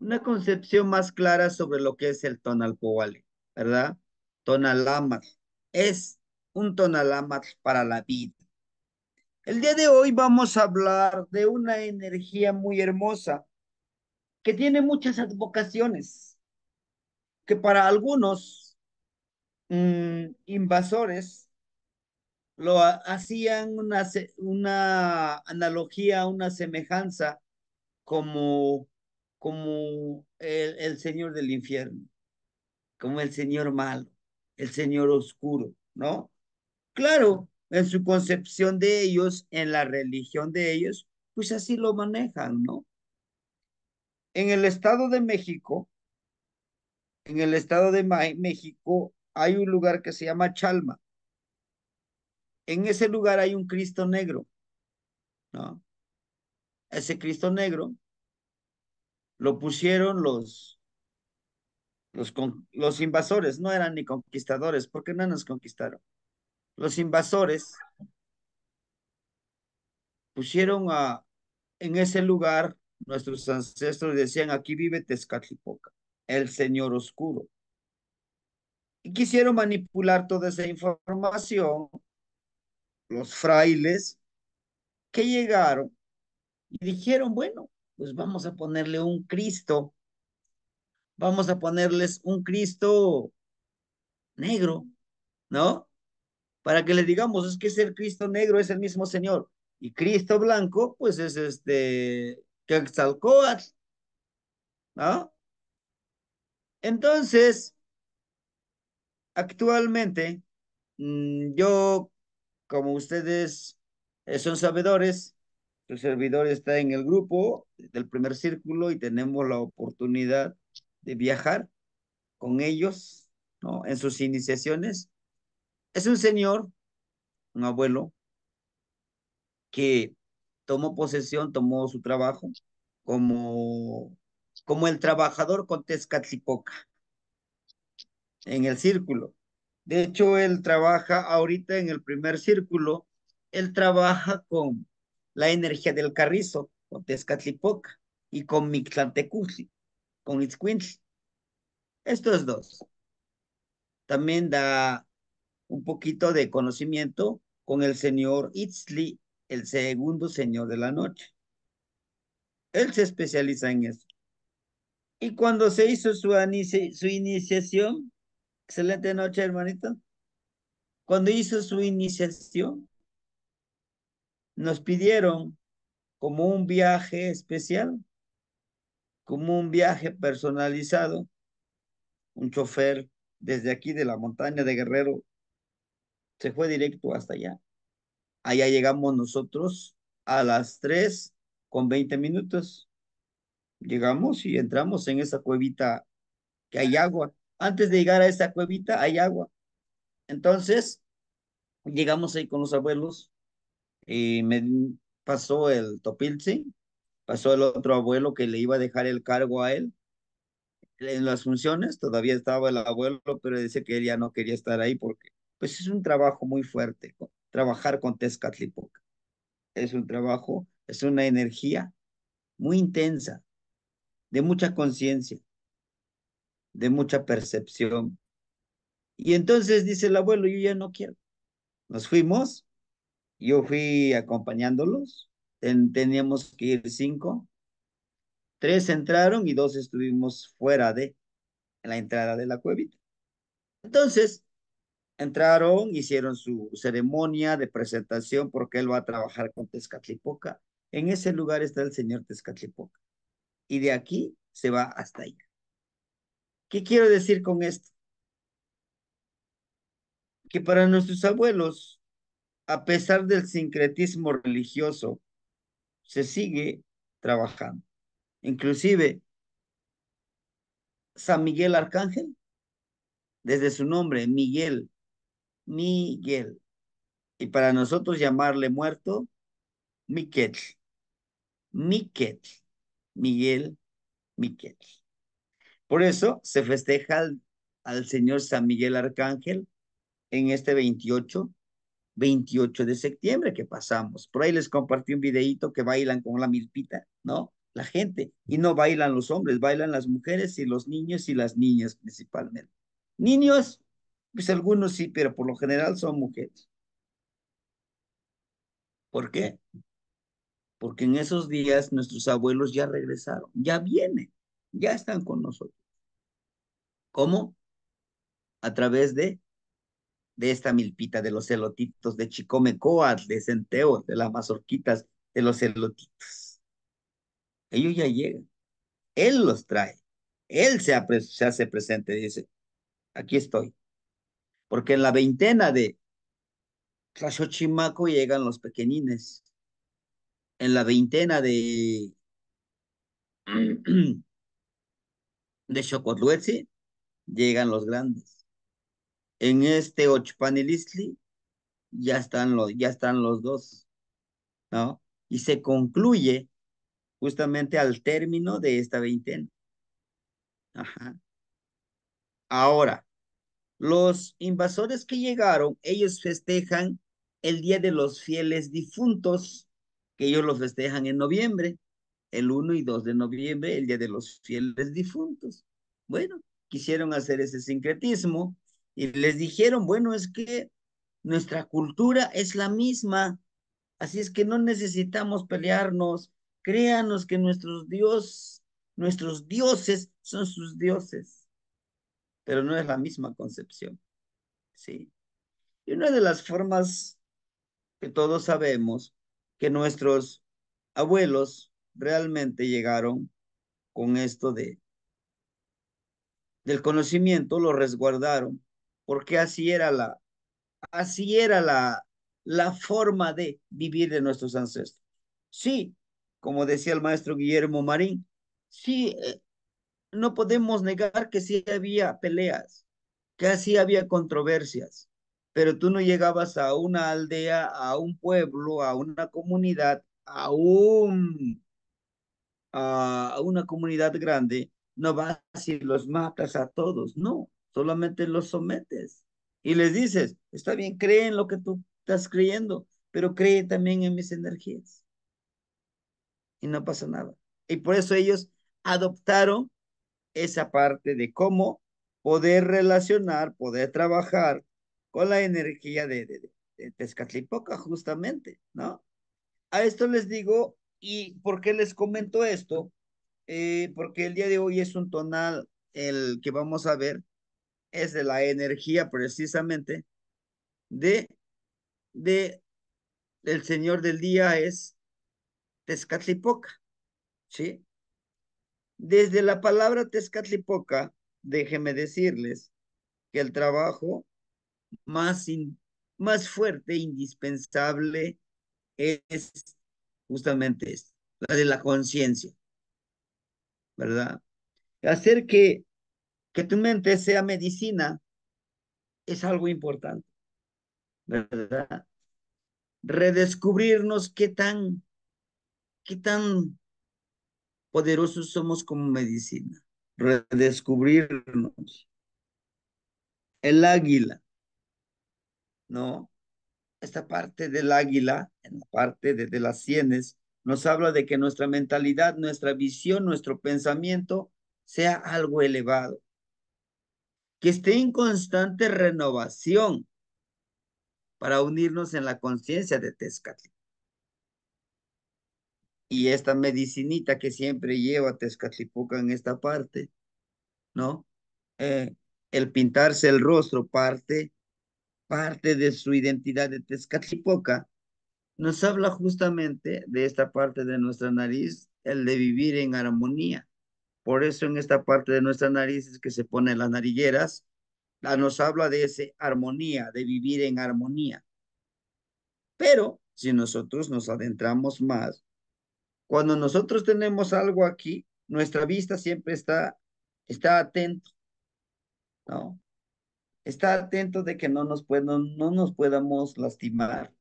una concepción más clara sobre lo que es el tonalcohuale, ¿verdad? Tonalamat es un tonalamat para la vida. El día de hoy vamos a hablar de una energía muy hermosa que tiene muchas advocaciones, que para algunos mm, invasores lo hacían una, una analogía, una semejanza como como el, el Señor del infierno, como el Señor malo, el Señor oscuro, ¿no? Claro, en su concepción de ellos, en la religión de ellos, pues así lo manejan, ¿no? En el Estado de México, en el Estado de México hay un lugar que se llama Chalma. En ese lugar hay un Cristo negro, ¿no? Ese Cristo negro lo pusieron los, los, los invasores, no eran ni conquistadores, porque no nos conquistaron. Los invasores pusieron a, en ese lugar nuestros ancestros decían, aquí vive Tezcatlipoca, el señor oscuro. Y quisieron manipular toda esa información los frailes que llegaron y dijeron, bueno, pues vamos a ponerle un Cristo, vamos a ponerles un Cristo negro, ¿no? Para que le digamos, es que es el Cristo negro, es el mismo Señor. Y Cristo blanco, pues es este, Quetzalcóatl, ¿no? Entonces, actualmente, mm, yo, como ustedes eh, son sabedores, tu servidor está en el grupo del primer círculo y tenemos la oportunidad de viajar con ellos, ¿no? En sus iniciaciones. Es un señor, un abuelo, que tomó posesión, tomó su trabajo como, como el trabajador con Tezcatlipoca en el círculo. De hecho, él trabaja ahorita en el primer círculo, él trabaja con la energía del carrizo con Tezcatlipoca y con Mixlantecutli, con Itzcuintli. Estos dos. También da un poquito de conocimiento con el señor Itzli, el segundo señor de la noche. Él se especializa en eso. Y cuando se hizo su, su iniciación, excelente noche, hermanito. Cuando hizo su iniciación, nos pidieron como un viaje especial, como un viaje personalizado, un chofer desde aquí de la montaña de Guerrero se fue directo hasta allá. Allá llegamos nosotros a las 3 con 20 minutos. Llegamos y entramos en esa cuevita que hay agua. Antes de llegar a esa cuevita hay agua. Entonces, llegamos ahí con los abuelos y me pasó el Topilzi, pasó el otro abuelo que le iba a dejar el cargo a él. En las funciones todavía estaba el abuelo, pero dice que él ya no quería estar ahí porque pues es un trabajo muy fuerte, trabajar con Tezcatlipoca. Es un trabajo, es una energía muy intensa, de mucha conciencia, de mucha percepción. Y entonces dice el abuelo, yo ya no quiero. Nos fuimos yo fui acompañándolos, teníamos que ir cinco. Tres entraron y dos estuvimos fuera de la entrada de la cuevita. Entonces, entraron, hicieron su ceremonia de presentación porque él va a trabajar con Tezcatlipoca. En ese lugar está el señor Tezcatlipoca. Y de aquí se va hasta ahí. ¿Qué quiero decir con esto? Que para nuestros abuelos, a pesar del sincretismo religioso, se sigue trabajando. Inclusive, San Miguel Arcángel, desde su nombre, Miguel, Miguel. Y para nosotros llamarle muerto, Miquel, Miquel, Miguel, Miquel. Por eso se festeja al, Señor San Miguel Arcángel en este 28 28 de septiembre que pasamos. Por ahí les compartí un videito que bailan con la milpita, ¿no? La gente. Y no bailan los hombres, bailan las mujeres y los niños y las niñas principalmente. Niños, pues algunos sí, pero por lo general son mujeres. ¿Por qué? Porque en esos días nuestros abuelos ya regresaron, ya vienen, ya están con nosotros. ¿Cómo? A través de de esta milpita, de los celotitos, de Chicomecoa, de Centeo, de las mazorquitas, de los celotitos. Ellos ya llegan. Él los trae. Él se, se hace presente, dice, aquí estoy. Porque en la veintena de Tlaxochimaco llegan los pequeñines. En la veintena de de llegan los grandes. En este Ochpanelistli ya están los, ya están los dos, ¿no? Y se concluye justamente al término de esta veintena. Ahora, los invasores que llegaron, ellos festejan el Día de los Fieles Difuntos, que ellos lo festejan en noviembre, el 1 y 2 de noviembre, el Día de los Fieles Difuntos. Bueno, quisieron hacer ese sincretismo y les dijeron, bueno, es que nuestra cultura es la misma, así es que no necesitamos pelearnos, créanos que nuestros dios, nuestros dioses son sus dioses, pero no es la misma concepción, ¿sí? Y una de las formas que todos sabemos que nuestros abuelos realmente llegaron con esto de del conocimiento, lo resguardaron porque así era la, así era la, la forma de vivir de nuestros ancestros. Sí, como decía el maestro Guillermo Marín, sí, eh, no podemos negar que sí había peleas, que sí había controversias, pero tú no llegabas a una aldea, a un pueblo, a una comunidad, a un a una comunidad grande, no vas y los matas a todos, no solamente los sometes y les dices, está bien, creen lo que tú estás creyendo, pero cree también en mis energías. Y no pasa nada. Y por eso ellos adoptaron esa parte de cómo poder relacionar, poder trabajar con la energía de, de, justamente, ¿no? A esto les digo, y por qué les comento esto, eh, porque el día de hoy es un tonal el que vamos a ver, es de la energía precisamente de, de el señor del día es Tezcatlipoca, ¿sí? Desde la palabra Tezcatlipoca, déjeme decirles que el trabajo más, más fuerte, indispensable, es justamente la de la conciencia, ¿verdad? Hacer que que tu mente sea medicina es algo importante, ¿verdad? Redescubrirnos qué tan, qué tan poderosos somos como medicina. Redescubrirnos. El águila, ¿no? Esta parte del águila, en la parte de, de las sienes, nos habla de que nuestra mentalidad, nuestra visión, nuestro pensamiento sea algo elevado que esté en constante renovación para unirnos en la conciencia de Tezcatlipoca. Y esta medicinita que siempre lleva Tezcatlipoca en esta parte, ¿no? Eh, el pintarse el rostro, parte, parte de su identidad de Tezcatlipoca, nos habla justamente de esta parte de nuestra nariz, el de vivir en armonía por eso en esta parte de nuestra nariz es que se ponen las narilleras, nos habla de esa armonía, de vivir en armonía. Pero si nosotros nos adentramos más, cuando nosotros tenemos algo aquí, nuestra vista siempre está, está atento, ¿no? Está atento de que no nos, puedan, no nos podamos lastimar.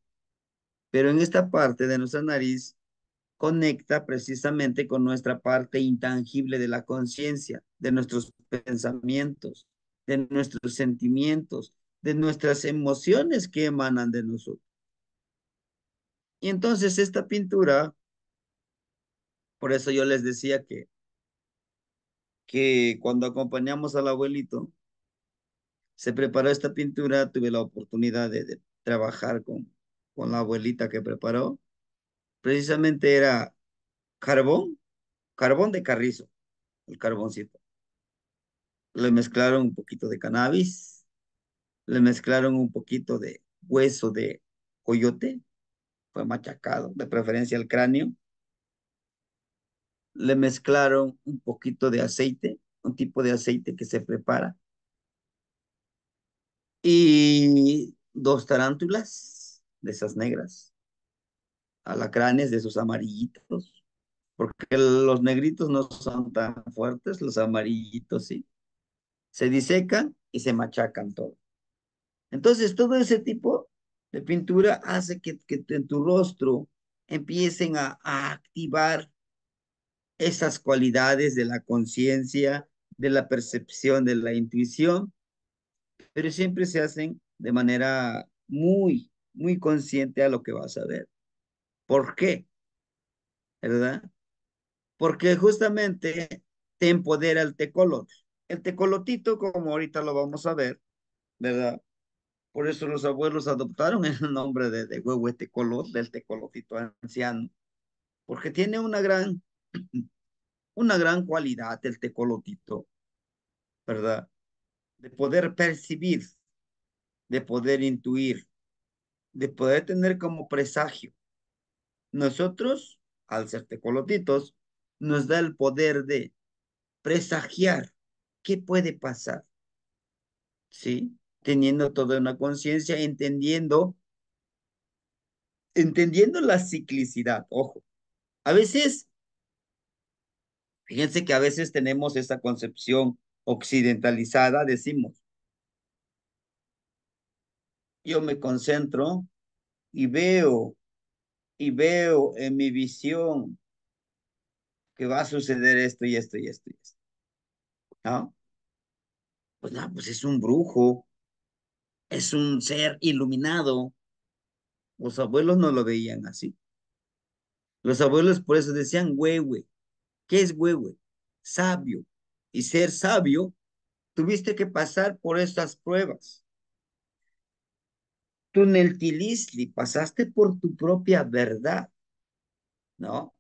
Pero en esta parte de nuestra nariz conecta precisamente con nuestra parte intangible de la conciencia, de nuestros pensamientos, de nuestros sentimientos, de nuestras emociones que emanan de nosotros. Y entonces esta pintura, por eso yo les decía que, que cuando acompañamos al abuelito, se preparó esta pintura, tuve la oportunidad de, trabajar con, con la abuelita que preparó precisamente era carbón, carbón de carrizo, el carboncito. Le mezclaron un poquito de cannabis, le mezclaron un poquito de hueso de coyote, fue machacado, de preferencia el cráneo. Le mezclaron un poquito de aceite, un tipo de aceite que se prepara. Y dos tarántulas de esas negras alacranes de esos amarillitos, porque los negritos no son tan fuertes, los amarillitos sí. Se disecan y se machacan todo. Entonces, todo ese tipo de pintura hace que, en tu rostro empiecen a activar esas cualidades de la conciencia, de la percepción, de la intuición, pero siempre se hacen de manera muy, muy consciente a lo que vas a ver. ¿Por qué? ¿Verdad? Porque justamente te empodera el tecolot. El tecolotito, como ahorita lo vamos a ver, ¿verdad? Por eso los abuelos adoptaron el nombre de, de huevo tecolot, del tecolotito anciano, porque tiene una gran, una gran cualidad el tecolotito, ¿verdad? De poder percibir, de poder intuir, de poder tener como presagio, nosotros, al ser tecolotitos, nos da el poder de presagiar qué puede pasar. ¿Sí? Teniendo toda una conciencia, entendiendo, entendiendo la ciclicidad, ojo. A veces, fíjense que a veces tenemos esa concepción occidentalizada, decimos, yo me concentro y veo y veo en mi visión que va a suceder esto y esto y esto y esto. Pues no, pues es un brujo, es un ser iluminado. Los abuelos no lo veían así. Los abuelos por eso decían huehue. ¿Qué es huehue? Sabio. Y ser sabio, tuviste que pasar por estas pruebas. Tú, en el tilisli pasaste por tu propia verdad, ¿no?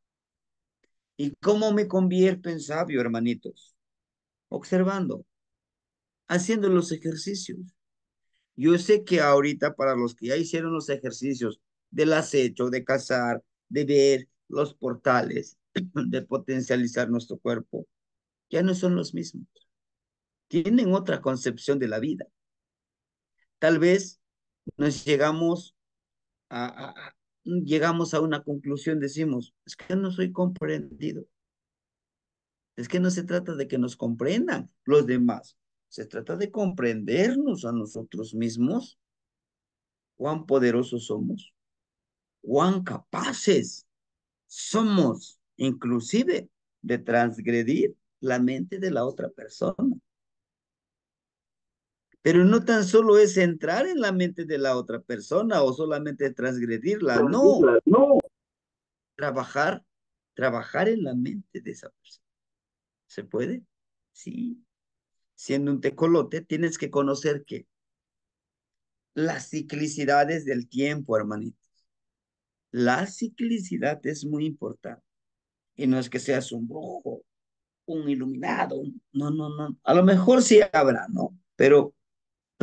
¿Y cómo me convierto en sabio, hermanitos? Observando, haciendo los ejercicios. Yo sé que ahorita para los que ya hicieron los ejercicios del acecho, de cazar, de ver los portales, de potencializar nuestro cuerpo, ya no son los mismos. Tienen otra concepción de la vida. Tal vez nos llegamos a, llegamos a una conclusión, decimos, es que no soy comprendido. Es que no se trata de que nos comprendan los demás, se trata de comprendernos a nosotros mismos, cuán poderosos somos, cuán capaces somos, inclusive de transgredir la mente de la otra persona. Pero no tan solo es entrar en la mente de la otra persona o solamente transgredirla, no. no. Trabajar, trabajar en la mente de esa persona. ¿Se puede? Sí. Siendo un tecolote, tienes que conocer que las ciclicidades del tiempo, hermanitos. La ciclicidad es muy importante. Y no es que seas un brujo, un iluminado, no, no, no. A lo mejor sí habrá, ¿no? Pero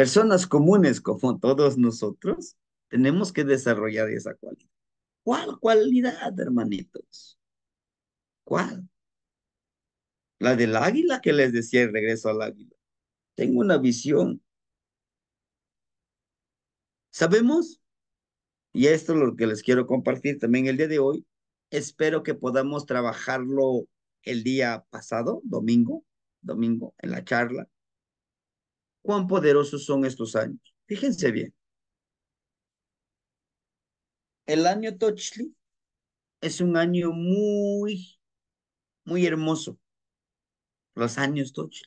Personas comunes como todos nosotros, tenemos que desarrollar esa cualidad. ¿Cuál cualidad, hermanitos? ¿Cuál? La del águila que les decía el regreso al águila. Tengo una visión. ¿Sabemos? Y esto es lo que les quiero compartir también el día de hoy. Espero que podamos trabajarlo el día pasado, domingo, domingo, en la charla cuán poderosos son estos años. Fíjense bien. El año Tochli es un año muy, muy hermoso. Los años Tochli.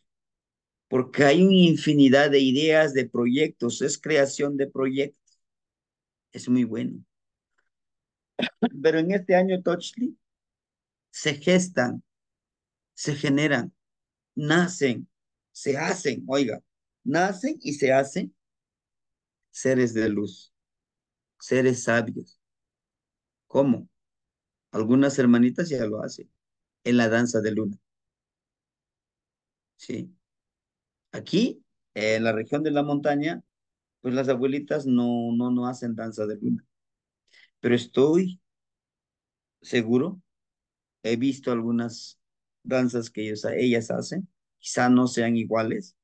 Porque hay una infinidad de ideas, de proyectos, es creación de proyectos. Es muy bueno. Pero en este año Tochli se gestan, se generan, nacen, se hacen, oiga, nacen y se hacen seres de luz, seres sabios. ¿Cómo? Algunas hermanitas ya lo hacen en la danza de luna. Sí. Aquí, en la región de la montaña, pues las abuelitas no, no, no hacen danza de luna. Pero estoy seguro, he visto algunas danzas que ellos, ellas hacen, quizá no sean iguales,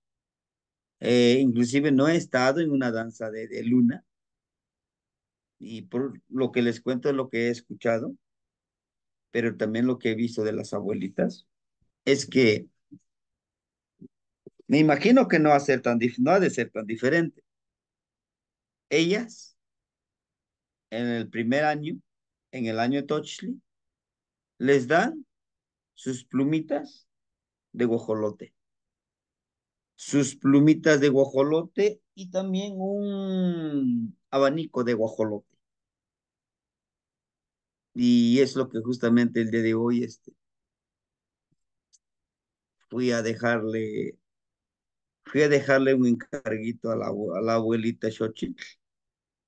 eh, inclusive no he estado en una danza de, luna. Y por lo que les cuento lo que he escuchado, pero también lo que he visto de las abuelitas, es que me imagino que no, va ser tan, no ha de ser tan diferente. Ellas, en el primer año, en el año Tochli, les dan sus plumitas de guajolote sus plumitas de guajolote y también un abanico de guajolote. Y es lo que justamente el día de hoy este, fui a dejarle, fui a dejarle un encarguito a la, a la abuelita Xochitl,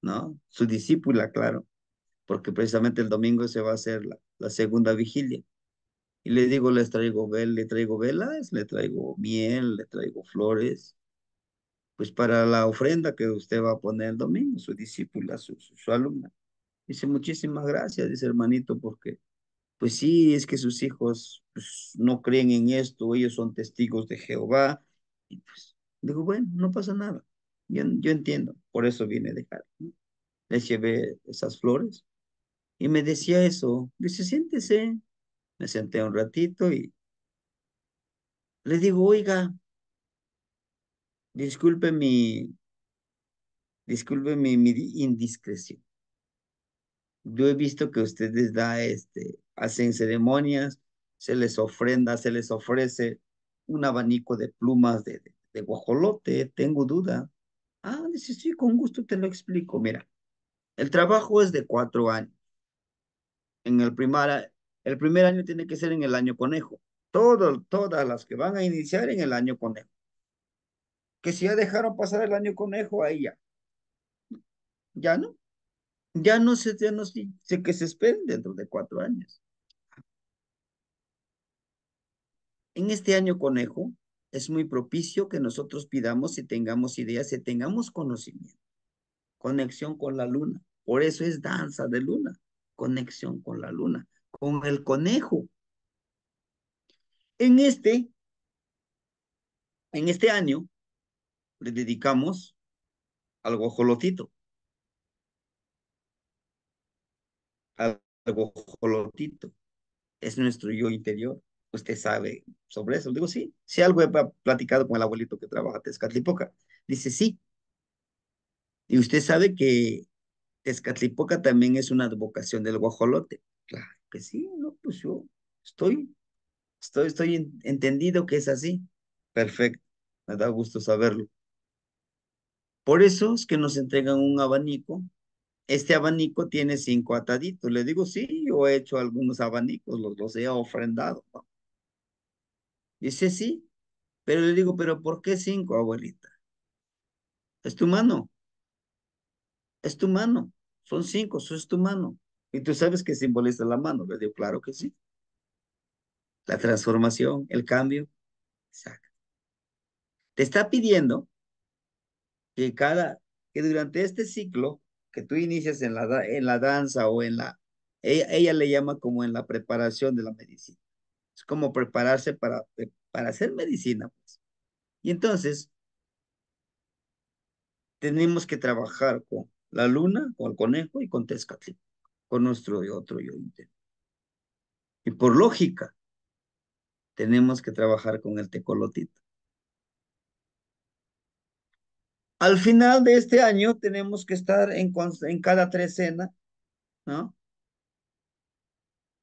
¿no? Su discípula, claro, porque precisamente el domingo se va a hacer la segunda vigilia. Y le digo, les traigo, vel, le traigo velas, le traigo miel, le traigo flores, pues para la ofrenda que usted va a poner el domingo, su discípula, su, su, alumna. Dice, muchísimas gracias, dice hermanito, porque pues sí, es que sus hijos pues, no creen en esto, ellos son testigos de Jehová. Y pues, digo, bueno, no pasa nada. Yo, yo entiendo, por eso viene a dejar. Les llevé esas flores. Y me decía eso, dice, siéntese, me senté un ratito y le digo, oiga, disculpe mi, disculpe mi, indiscreción. Yo he visto que ustedes da este, hacen ceremonias, se les ofrenda, se les ofrece un abanico de plumas de, guajolote, tengo duda. Ah, dice, sí, con gusto te lo explico. Mira, el trabajo es de cuatro años. En el primer el primer año tiene que ser en el año conejo. todas las que van a iniciar en el año conejo. Que si ya dejaron pasar el año conejo, ahí ya. Ya no. Ya no se, ya no se, que se esperen dentro de cuatro años. En este año conejo es muy propicio que nosotros pidamos y tengamos ideas y tengamos conocimiento. Conexión con la luna. Por eso es danza de luna. Conexión con la luna con el conejo. En este, en este año, le dedicamos al guajolotito. Al guajolotito. Es nuestro yo interior. Usted sabe sobre eso. Digo, sí. Si algo he platicado con el abuelito que trabaja Tezcatlipoca. Dice, sí. Y usted sabe que Tezcatlipoca también es una advocación del guajolote. Claro que sí, no, pues yo estoy, estoy, estoy entendido que es así. Perfecto, me da gusto saberlo. Por eso es que nos entregan un abanico. Este abanico tiene cinco ataditos. Le digo, sí, yo he hecho algunos abanicos, los, los he ofrendado. Dice, sí. Pero le digo, pero ¿por qué cinco, abuelita? Es tu mano. Es tu mano. Son cinco, eso es tu mano. Y tú sabes que simboliza la mano. Le digo, claro que sí. La transformación, el cambio. Exacto. Te está pidiendo que cada, que durante este ciclo que tú inicias en la, en la danza o en la, ella, le llama como en la preparación de la medicina. Es como prepararse para, para hacer medicina. Pues. Y entonces, tenemos que trabajar con la luna, con el conejo y con Tezcatlipoca nuestro nuestro otro yo Y por lógica, tenemos que trabajar con el tecolotito. Al final de este año tenemos que estar en, en cada trecena, ¿no?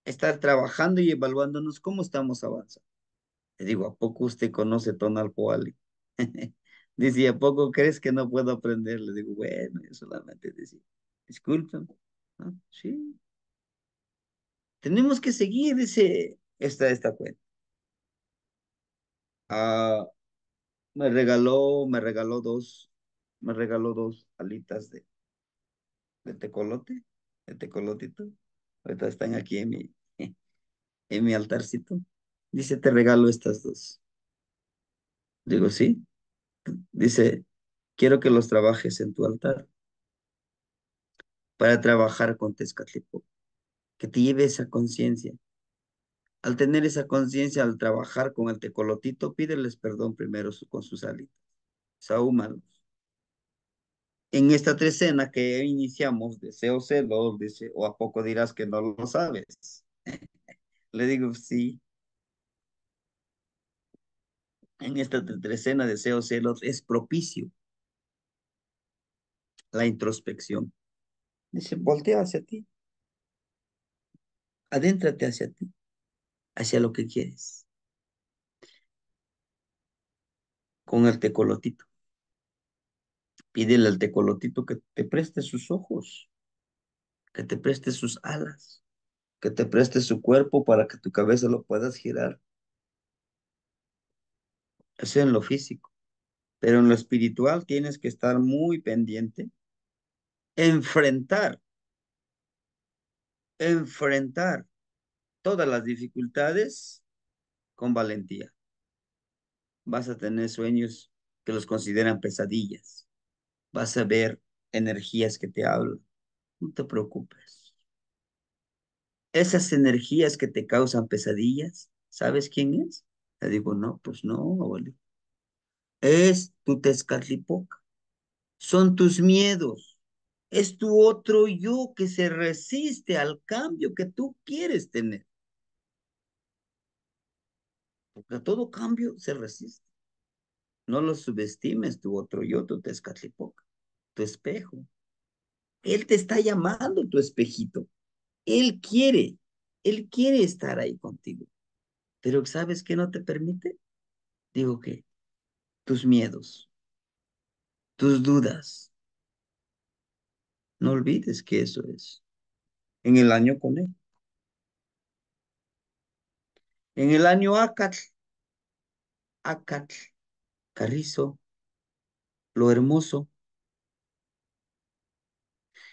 Estar trabajando y evaluándonos cómo estamos avanzando. Le digo, ¿a poco usted conoce Tonal Poali? Dice, ¿a poco crees que no puedo aprender? Le digo, bueno, yo solamente decía, disculpe Ah, sí. Tenemos que seguir, dice esta, esta cuenta. Ah, me regaló, me regaló dos, me regaló dos alitas de, de tecolote, de tecolotito. Ahorita están aquí en mi, en mi altarcito. Dice, te regalo estas dos. Digo, sí. Dice, quiero que los trabajes en tu altar para trabajar con Tezcatlipoca, que te lleve esa conciencia. Al tener esa conciencia, al trabajar con el tecolotito, pídeles perdón primero con sus alitas, Saúmalos. En esta trecena que iniciamos, deseo celos, dice, o a poco dirás que no lo sabes. Le digo, sí, en esta trecena deseo celos es propicio la introspección. Dice, voltea hacia ti. Adéntrate hacia ti, hacia lo que quieres. Con el tecolotito. Pídele al tecolotito que te preste sus ojos, que te preste sus alas, que te preste su cuerpo para que tu cabeza lo puedas girar. Eso en lo físico. Pero en lo espiritual tienes que estar muy pendiente enfrentar, enfrentar todas las dificultades con valentía. Vas a tener sueños que los consideran pesadillas. Vas a ver energías que te hablan. No te preocupes. Esas energías que te causan pesadillas, ¿sabes quién es? Le digo, no, pues no, abuelo. Es tu tezcatlipoca. Son tus miedos es tu otro yo que se resiste al cambio que tú quieres tener. Porque a todo cambio se resiste. No lo subestimes tu otro yo, tu tezcatlipoca, tu espejo. Él te está llamando tu espejito. Él quiere, él quiere estar ahí contigo. Pero ¿sabes qué no te permite? Digo que tus miedos, tus dudas, no olvides que eso es. En el año con él. En el año Acatl, Acatl, Carrizo, lo hermoso.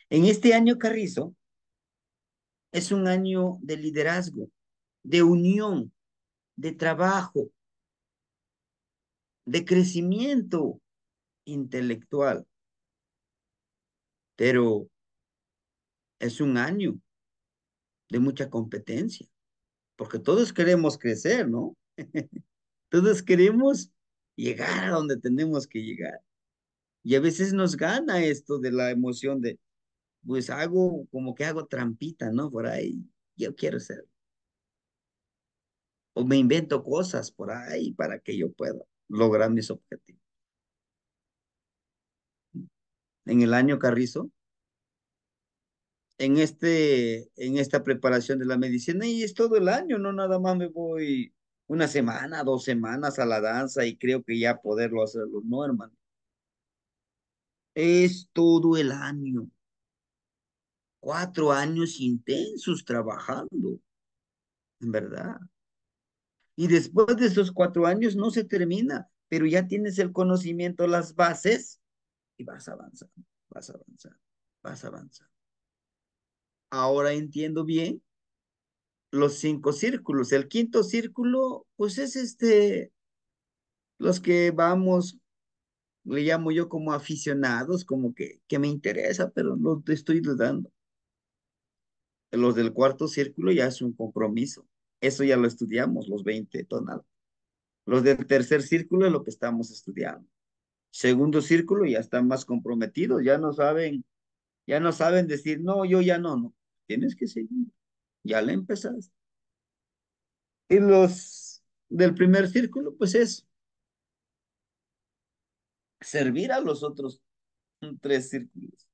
En este año Carrizo es un año de liderazgo, de unión, de trabajo, de crecimiento intelectual pero es un año de mucha competencia, porque todos queremos crecer, ¿no? todos queremos llegar a donde tenemos que llegar. Y a veces nos gana esto de la emoción de, pues hago como que hago trampita, ¿no? Por ahí, yo quiero ser. O me invento cosas por ahí para que yo pueda lograr mis objetivos en el año Carrizo, en, este, en esta preparación de la medicina y es todo el año, no nada más me voy una semana, dos semanas a la danza y creo que ya poderlo hacerlo, no hermano. Es todo el año. Cuatro años intensos trabajando, en verdad. Y después de esos cuatro años no se termina, pero ya tienes el conocimiento, las bases y vas avanzando, vas avanzando, vas avanzando. Ahora entiendo bien los cinco círculos. El quinto círculo, pues es este, los que vamos, le llamo yo como aficionados, como que, que me interesa, pero no te estoy dudando. Los del cuarto círculo ya es un compromiso. Eso ya lo estudiamos, los 20 tonal. Los del tercer círculo es lo que estamos estudiando segundo círculo ya están más comprometidos, ya no saben, ya no saben decir, no, yo ya no, no, tienes que seguir, ya le empezas Y los del primer círculo, pues es servir a los otros tres círculos,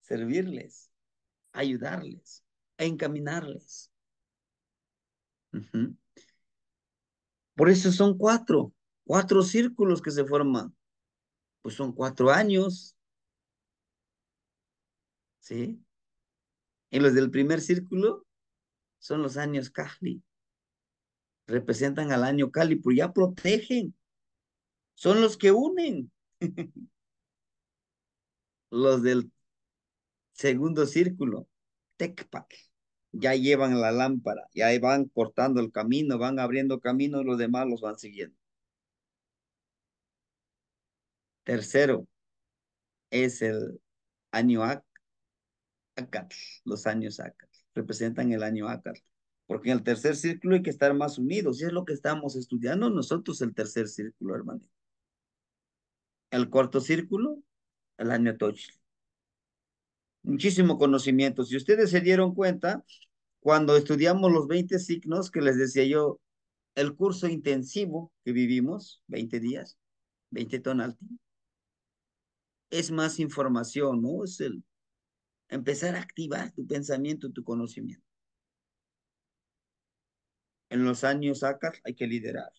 servirles, ayudarles, encaminarles. Por eso son cuatro. Cuatro círculos que se forman. Pues son cuatro años. ¿Sí? Y los del primer círculo son los años Kali. Representan al año Kali, pero ya protegen. Son los que unen. los del segundo círculo, Tecpac, ya llevan la lámpara, ya van cortando el camino, van abriendo camino los demás los van siguiendo. Tercero, es el año Acatl, los años Acatl, representan el año Acatl, porque en el tercer círculo hay que estar más unidos, y es lo que estamos estudiando nosotros, el tercer círculo, hermano. El cuarto círculo, el año Tochil. Muchísimo conocimiento. Si ustedes se dieron cuenta, cuando estudiamos los 20 signos que les decía yo, el curso intensivo que vivimos, 20 días, 20 tonalti, es más información, ¿no? Es el empezar a activar tu pensamiento, tu conocimiento. En los años ACAR hay que liderar.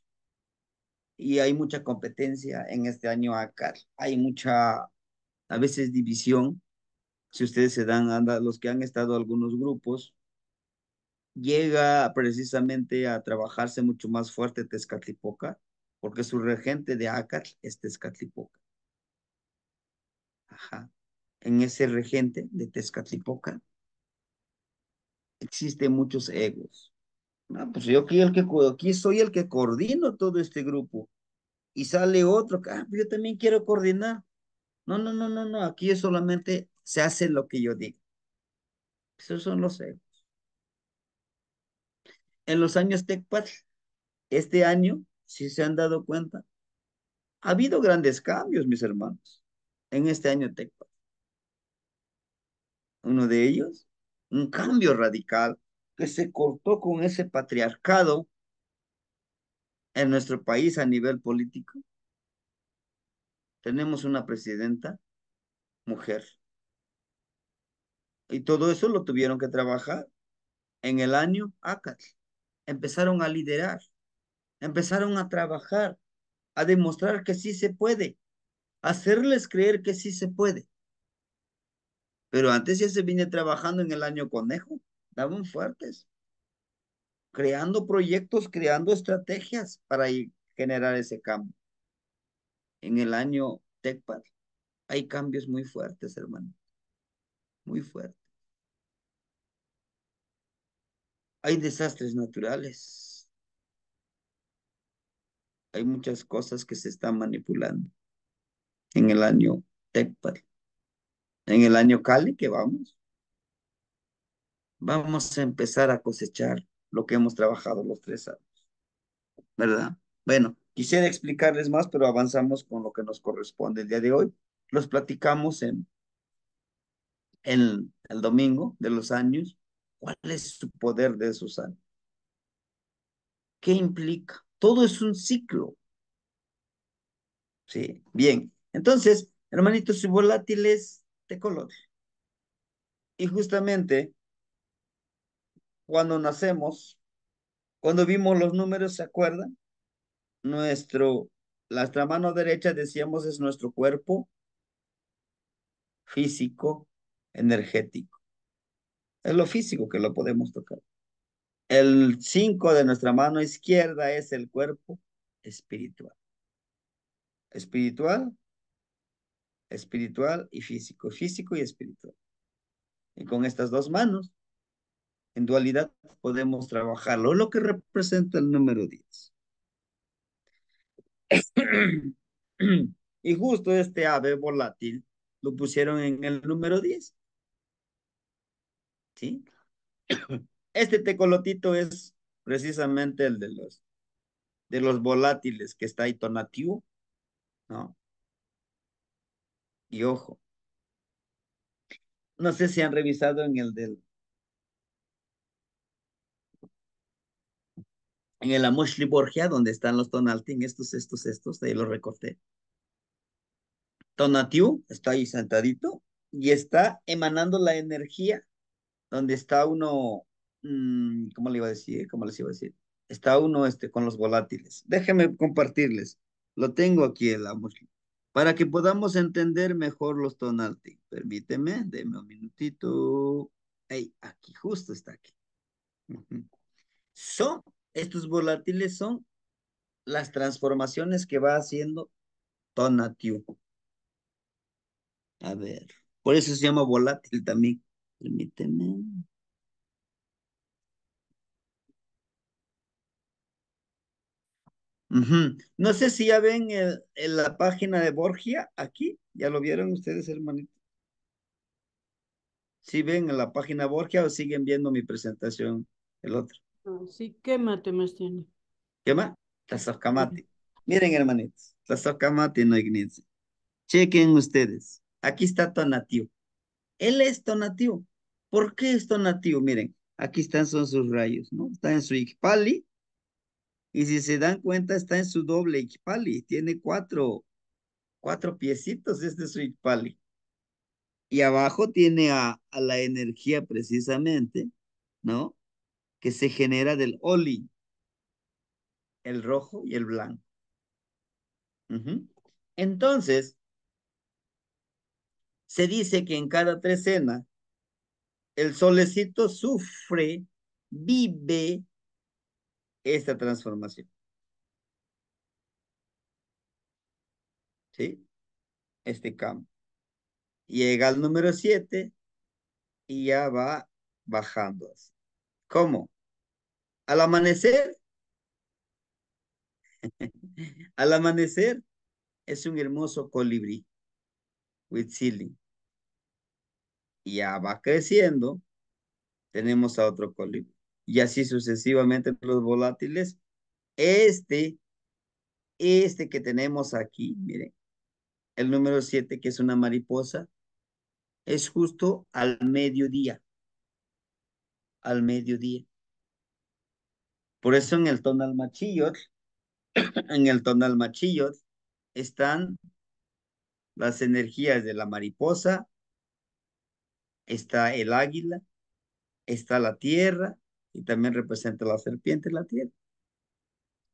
Y hay mucha competencia en este año ACAR. Hay mucha, a veces, división. Si ustedes se dan, anda, los que han estado algunos grupos, llega precisamente a trabajarse mucho más fuerte Tezcatlipoca, porque su regente de ACAR es Tezcatlipoca. En ese regente de Tezcatlipoca existen muchos egos. Ah, pues yo aquí, el que, aquí soy el que coordino todo este grupo. Y sale otro, ah, yo también quiero coordinar. No, no, no, no, no, aquí solamente se hace lo que yo digo. Esos son los egos. En los años Tecpat, este año, si se han dado cuenta, ha habido grandes cambios, mis hermanos en este año TECPA. Uno de ellos, un cambio radical que se cortó con ese patriarcado en nuestro país a nivel político. Tenemos una presidenta mujer. Y todo eso lo tuvieron que trabajar en el año ACAT. Empezaron a liderar, empezaron a trabajar, a demostrar que sí se puede, hacerles creer que sí se puede. Pero antes ya se viene trabajando en el año conejo, daban fuertes, creando proyectos, creando estrategias para generar ese cambio. En el año TecPAR hay cambios muy fuertes, hermano, muy fuertes. Hay desastres naturales. Hay muchas cosas que se están manipulando en el año Tecpal. En el año Cali que vamos, vamos a empezar a cosechar lo que hemos trabajado los tres años. ¿Verdad? Bueno, quisiera explicarles más, pero avanzamos con lo que nos corresponde el día de hoy. Los platicamos en, en el domingo de los años. ¿Cuál es su poder de esos años? ¿Qué implica? Todo es un ciclo. Sí, bien. Entonces, hermanitos, su volátil es de color. Y justamente, cuando nacemos, cuando vimos los números, ¿se acuerdan? Nuestro, nuestra mano derecha, decíamos, es nuestro cuerpo físico, energético. Es lo físico que lo podemos tocar. El 5 de nuestra mano izquierda es el cuerpo espiritual. Espiritual espiritual y físico, físico y espiritual. Y con estas dos manos, en dualidad, podemos trabajarlo, lo que representa el número 10. y justo este ave volátil lo pusieron en el número 10. ¿Sí? Este tecolotito es precisamente el de los, de los volátiles que está ahí tonativo, ¿no? y ojo. No sé si han revisado en el del en el Amoshli Borgia, donde están los tonalting estos, estos, estos, ahí los recorté. Tonatiu está ahí sentadito y está emanando la energía donde está uno, mm, ¿cómo le iba a decir? ¿Cómo les iba a decir? Está uno este, con los volátiles. Déjenme compartirles. Lo tengo aquí el música para que podamos entender mejor los tonalti. Permíteme, deme un minutito. Hey, aquí, justo está aquí. Son, estos volátiles son las transformaciones que va haciendo Tonatiu. A ver, por eso se llama volátil también. Permíteme. No sé si ya ven en la página de Borgia aquí. ¿Ya lo vieron ustedes, hermanitos? si ven en la página Borgia o siguen viendo mi presentación el otro? Sí, mate más tiene. La Miren, hermanitos. Tazafkamati no ignice. Chequen ustedes. Aquí está Tonatiuh. Él es Tonatiuh. ¿Por qué es Tonatiuh? Miren, aquí están son sus rayos, ¿no? Está en su Iqpali y si se dan cuenta, está en su doble Iqbali. Tiene cuatro, cuatro piecitos este su Iqbali. Y abajo tiene a, la energía precisamente, ¿no? Que se genera del Oli. El rojo y el blanco. Entonces, se dice que en cada trecena el solecito sufre, vive esta transformación. ¿Sí? Este campo. Llega al número 7 y ya va bajando. Así. ¿Cómo? Al amanecer. al amanecer es un hermoso colibrí. With ceiling. Ya va creciendo. Tenemos a otro colibrí y así sucesivamente los volátiles. Este, este que tenemos aquí, miren, el número 7 que es una mariposa, es justo al mediodía. Al mediodía. Por eso en el tonal machillot, en el tonal machillot, están las energías de la mariposa, está el águila, está la tierra también representa la serpiente en la tierra.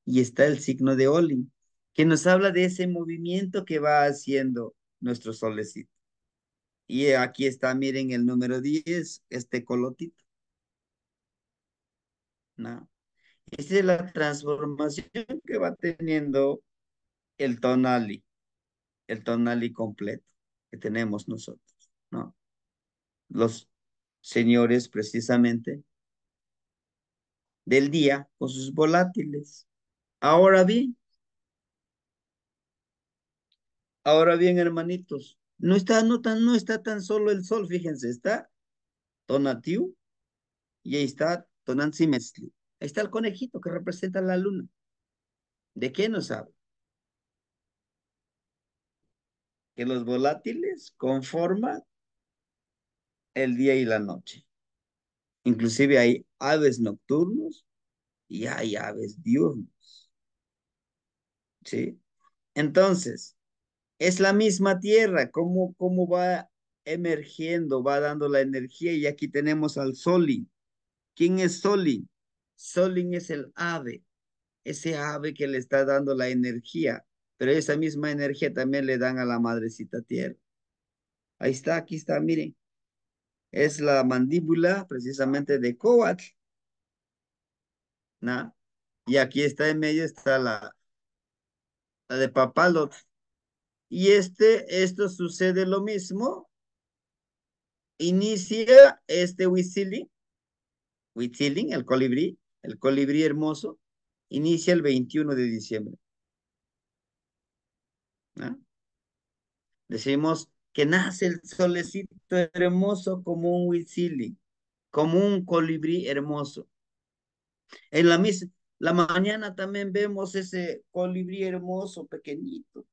Y está el signo de Olin, que nos habla de ese movimiento que va haciendo nuestro solecito. Y aquí está, miren, el número 10, este colotito. No. Esa es la transformación que va teniendo el tonali, el tonali completo que tenemos nosotros, ¿no? Los señores precisamente del día con sus volátiles. Ahora bien, ahora bien, hermanitos, no está, no, tan, no está tan solo el sol, fíjense, está Tonatiu y ahí está Tonantzimetzli. Ahí está el conejito que representa la luna. ¿De qué nos habla? Que los volátiles conforman el día y la noche. Inclusive hay aves nocturnos y hay aves diurnos. ¿Sí? Entonces, es la misma tierra, cómo, cómo va emergiendo, va dando la energía y aquí tenemos al Solin ¿Quién es Solin Solin es el ave, ese ave que le está dando la energía, pero esa misma energía también le dan a la madrecita tierra. Ahí está, aquí está, miren es la mandíbula precisamente de Coatl. Y aquí está en medio, está la, de Papalot. Y este, esto sucede lo mismo. Inicia este Huitzili, el colibrí, el colibrí hermoso, inicia el 21 de diciembre. Decimos que nace el solecito hermoso como un huitzili, como un colibrí hermoso. En la, misma la mañana también vemos ese colibrí hermoso, pequeñito.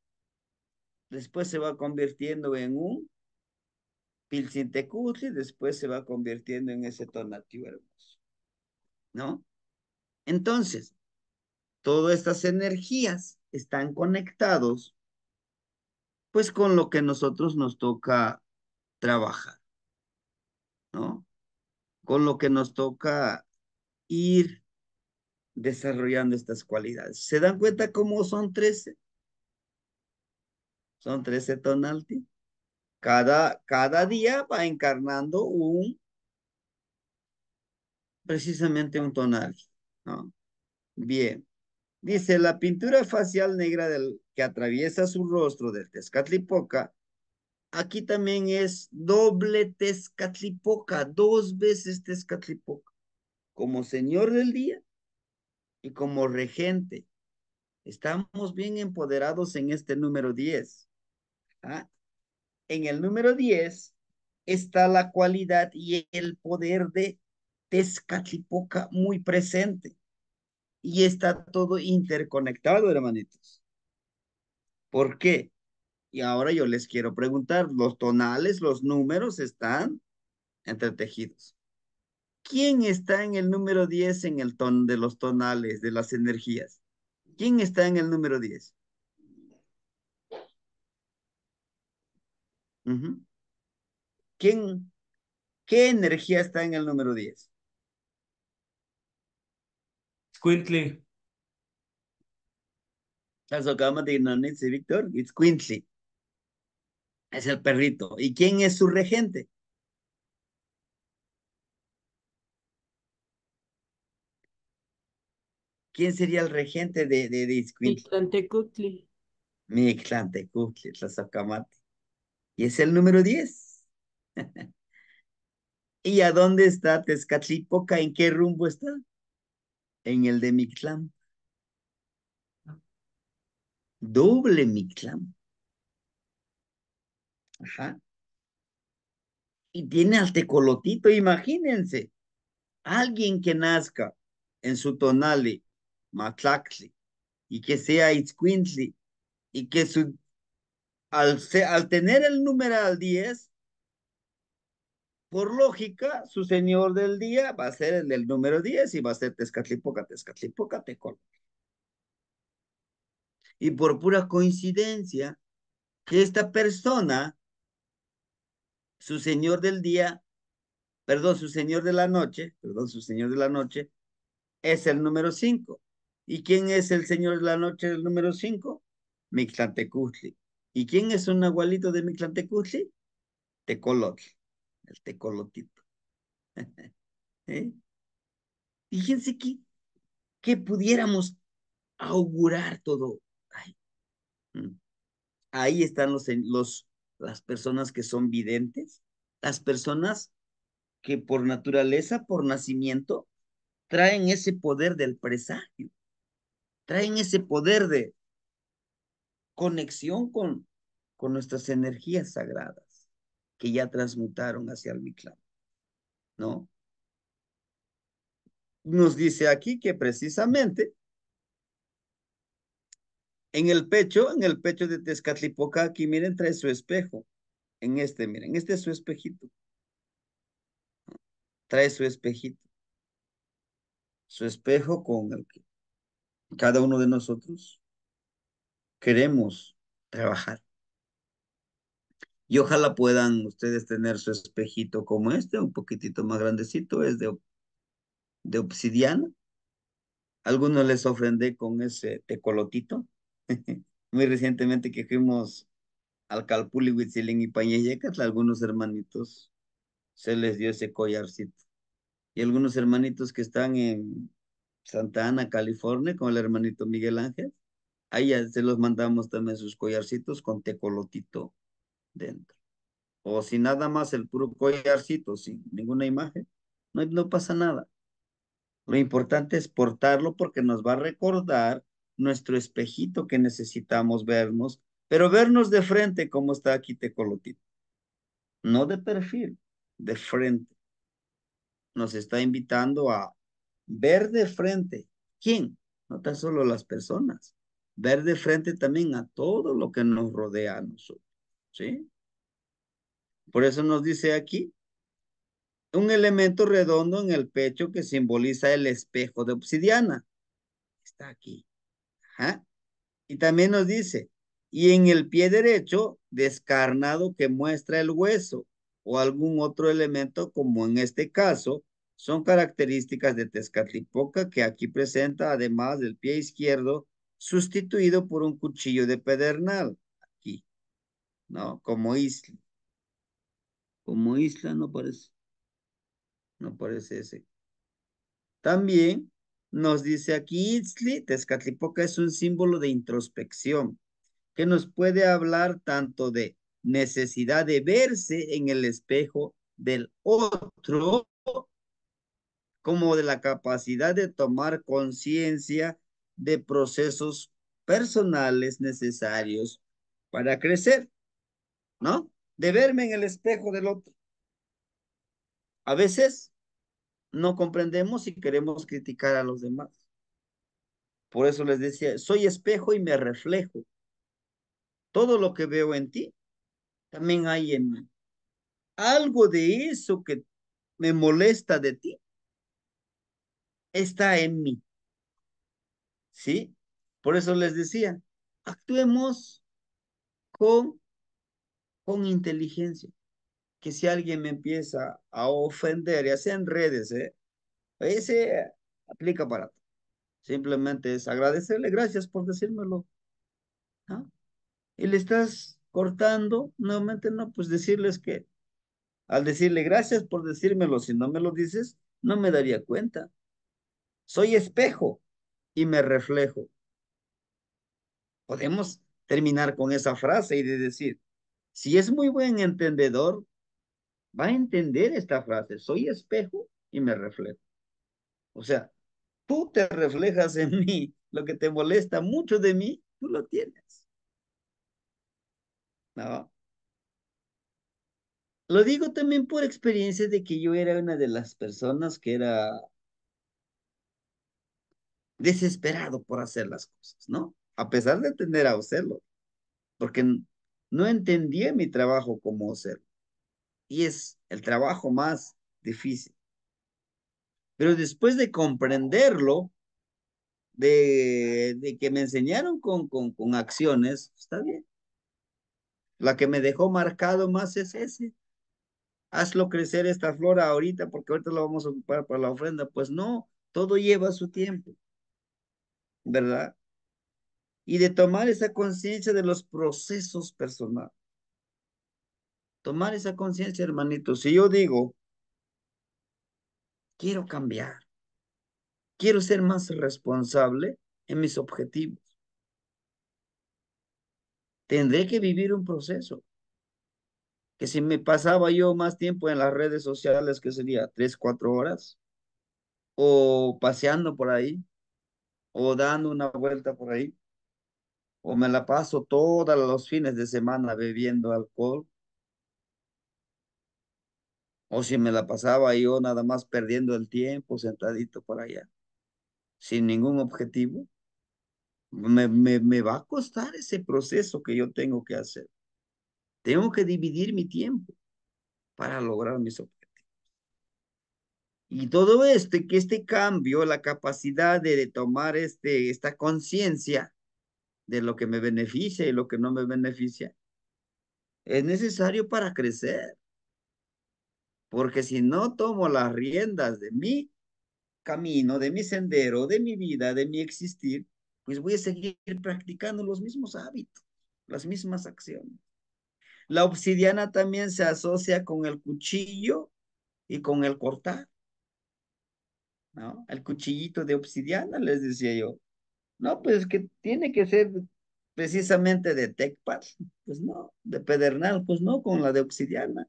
Después se va convirtiendo en un pilsintecutli, después se va convirtiendo en ese tonativo hermoso. ¿No? Entonces, todas estas energías están conectados pues con lo que nosotros nos toca trabajar, ¿no? Con lo que nos toca ir desarrollando estas cualidades. ¿Se dan cuenta cómo son 13? Son 13 tonalti. Cada, cada día va encarnando un, precisamente un tonal ¿no? Bien. Dice, la pintura facial negra del, que atraviesa su rostro del Tezcatlipoca, aquí también es doble Tezcatlipoca, dos veces Tezcatlipoca, como señor del día y como regente. Estamos bien empoderados en este número 10. ¿ah? En el número 10 está la cualidad y el poder de Tezcatlipoca muy presente y está todo interconectado, hermanitos. ¿Por qué? Y ahora yo les quiero preguntar, los tonales, los números están entretejidos. ¿Quién está en el número 10 en el ton de los tonales, de las energías? ¿Quién está en el número 10? ¿Quién, ¿Qué energía está en el número 10? Squintly. Las acabamos no dice Víctor. Squintly. Es el perrito. ¿Y quién es su regente? ¿Quién sería el regente de, de, de Squintly? Mi cliente la socamate. Y es el número 10. ¿Y a dónde está Tezcatlipoca? ¿En qué rumbo está? en el de Mictlán. Doble Mictlán. Ajá. Y tiene al tecolotito, imagínense. Alguien que nazca en su tonali, Matlaxli, y que sea Itzquintli, y que su, al, al tener el numeral 10, por lógica, su señor del día va a ser el número 10 y va a ser Tezcatlipoca, Tezcatlipoca, Y por pura coincidencia, que esta persona, su señor del día, perdón, su señor de la noche, perdón, su señor de la noche, es el número 5. ¿Y quién es el señor de la noche del número 5? Mictlantecuhtli. ¿Y quién es un abuelito de te Tecolotli el tecolotito. ¿Eh? Fíjense que, que pudiéramos augurar todo. Mm. Ahí están los, los, las personas que son videntes, las personas que por naturaleza, por nacimiento, traen ese poder del presagio, traen ese poder de conexión con, con nuestras energías sagradas que ya transmutaron hacia el miclán. ¿No? Nos dice aquí que precisamente en el pecho, en el pecho de Tezcatlipoca, aquí miren, trae su espejo. En este, miren, este es su espejito. Trae su espejito. Su espejo con el que cada uno de nosotros queremos trabajar y ojalá puedan ustedes tener su espejito como este, un poquitito más grandecito, es de, de obsidiana. Algunos les ofrendé con ese tecolotito. Muy recientemente que fuimos al Calpuli, Huitzilín y a algunos hermanitos se les dio ese collarcito. Y algunos hermanitos que están en Santa Ana, California, con el hermanito Miguel Ángel, ahí se los mandamos también sus collarcitos con tecolotito dentro. O si nada más el puro collarcito, sin ninguna imagen, no, pasa nada. Lo importante es portarlo porque nos va a recordar nuestro espejito que necesitamos vernos, pero vernos de frente como está aquí Tecolotito. No de perfil, de frente. Nos está invitando a ver de frente. ¿Quién? No tan solo las personas. Ver de frente también a todo lo que nos rodea a nosotros. ¿sí? Por eso nos dice aquí, un elemento redondo en el pecho que simboliza el espejo de obsidiana. Está aquí. Y también nos dice, y en el pie derecho, descarnado que muestra el hueso o algún otro elemento, como en este caso, son características de Tezcatlipoca que aquí presenta además del pie izquierdo sustituido por un cuchillo de pedernal. No, como isla. Como isla no parece. No parece ese. También nos dice aquí, Isli, Tezcatlipoca es un símbolo de introspección que nos puede hablar tanto de necesidad de verse en el espejo del otro como de la capacidad de tomar conciencia de procesos personales necesarios para crecer. ¿no? De verme en el espejo del otro. A veces no comprendemos y queremos criticar a los demás. Por eso les decía, soy espejo y me reflejo. Todo lo que veo en ti, también hay en mí. Algo de eso que me molesta de ti, está en mí. ¿Sí? Por eso les decía, actuemos con con inteligencia. Que si alguien me empieza a ofender, Y hace en redes, ¿eh? ese aplica para Simplemente es agradecerle, gracias por decírmelo. Y le estás cortando, nuevamente no, pues decirles que al decirle gracias por decírmelo, si no me lo dices, no me daría cuenta. Soy espejo y me reflejo. Podemos terminar con esa frase y de decir, si es muy buen entendedor, va a entender esta frase. Soy espejo y me reflejo. O sea, tú te reflejas en mí. Lo que te molesta mucho de mí, tú lo tienes. ¿No? Lo digo también por experiencia de que yo era una de las personas que era desesperado por hacer las cosas, ¿no? A pesar de tener a hacerlo, porque no entendía mi trabajo como ser. Y es el trabajo más difícil. Pero después de comprenderlo, de, que me enseñaron con, con acciones, está bien. La que me dejó marcado más es ese. Hazlo crecer esta flora ahorita porque ahorita la vamos a ocupar para la ofrenda. Pues no, todo lleva su tiempo. ¿Verdad? y de tomar esa conciencia de los procesos personales. Tomar esa conciencia, hermanito. Si yo digo, quiero cambiar, quiero ser más responsable en mis objetivos, tendré que vivir un proceso. Que si me pasaba yo más tiempo en las redes sociales, que sería tres, cuatro horas, o paseando por ahí, o dando una vuelta por ahí, o me la paso todos los fines de semana bebiendo alcohol, o si me la pasaba yo nada más perdiendo el tiempo sentadito por allá, sin ningún objetivo, me, me, va a costar ese proceso que yo tengo que hacer. Tengo que dividir mi tiempo para lograr mis objetivos. Y todo esto que este cambio, la capacidad de, de tomar este, esta conciencia, de lo que me beneficia y lo que no me beneficia. Es necesario para crecer. Porque si no tomo las riendas de mi camino, de mi sendero, de mi vida, de mi existir, pues voy a seguir practicando los mismos hábitos, las mismas acciones. La obsidiana también se asocia con el cuchillo y con el cortar. ¿No? El cuchillito de obsidiana, les decía yo. No, pues que tiene que ser precisamente de TECPAS. pues no, de Pedernal, pues no, con la de Obsidiana.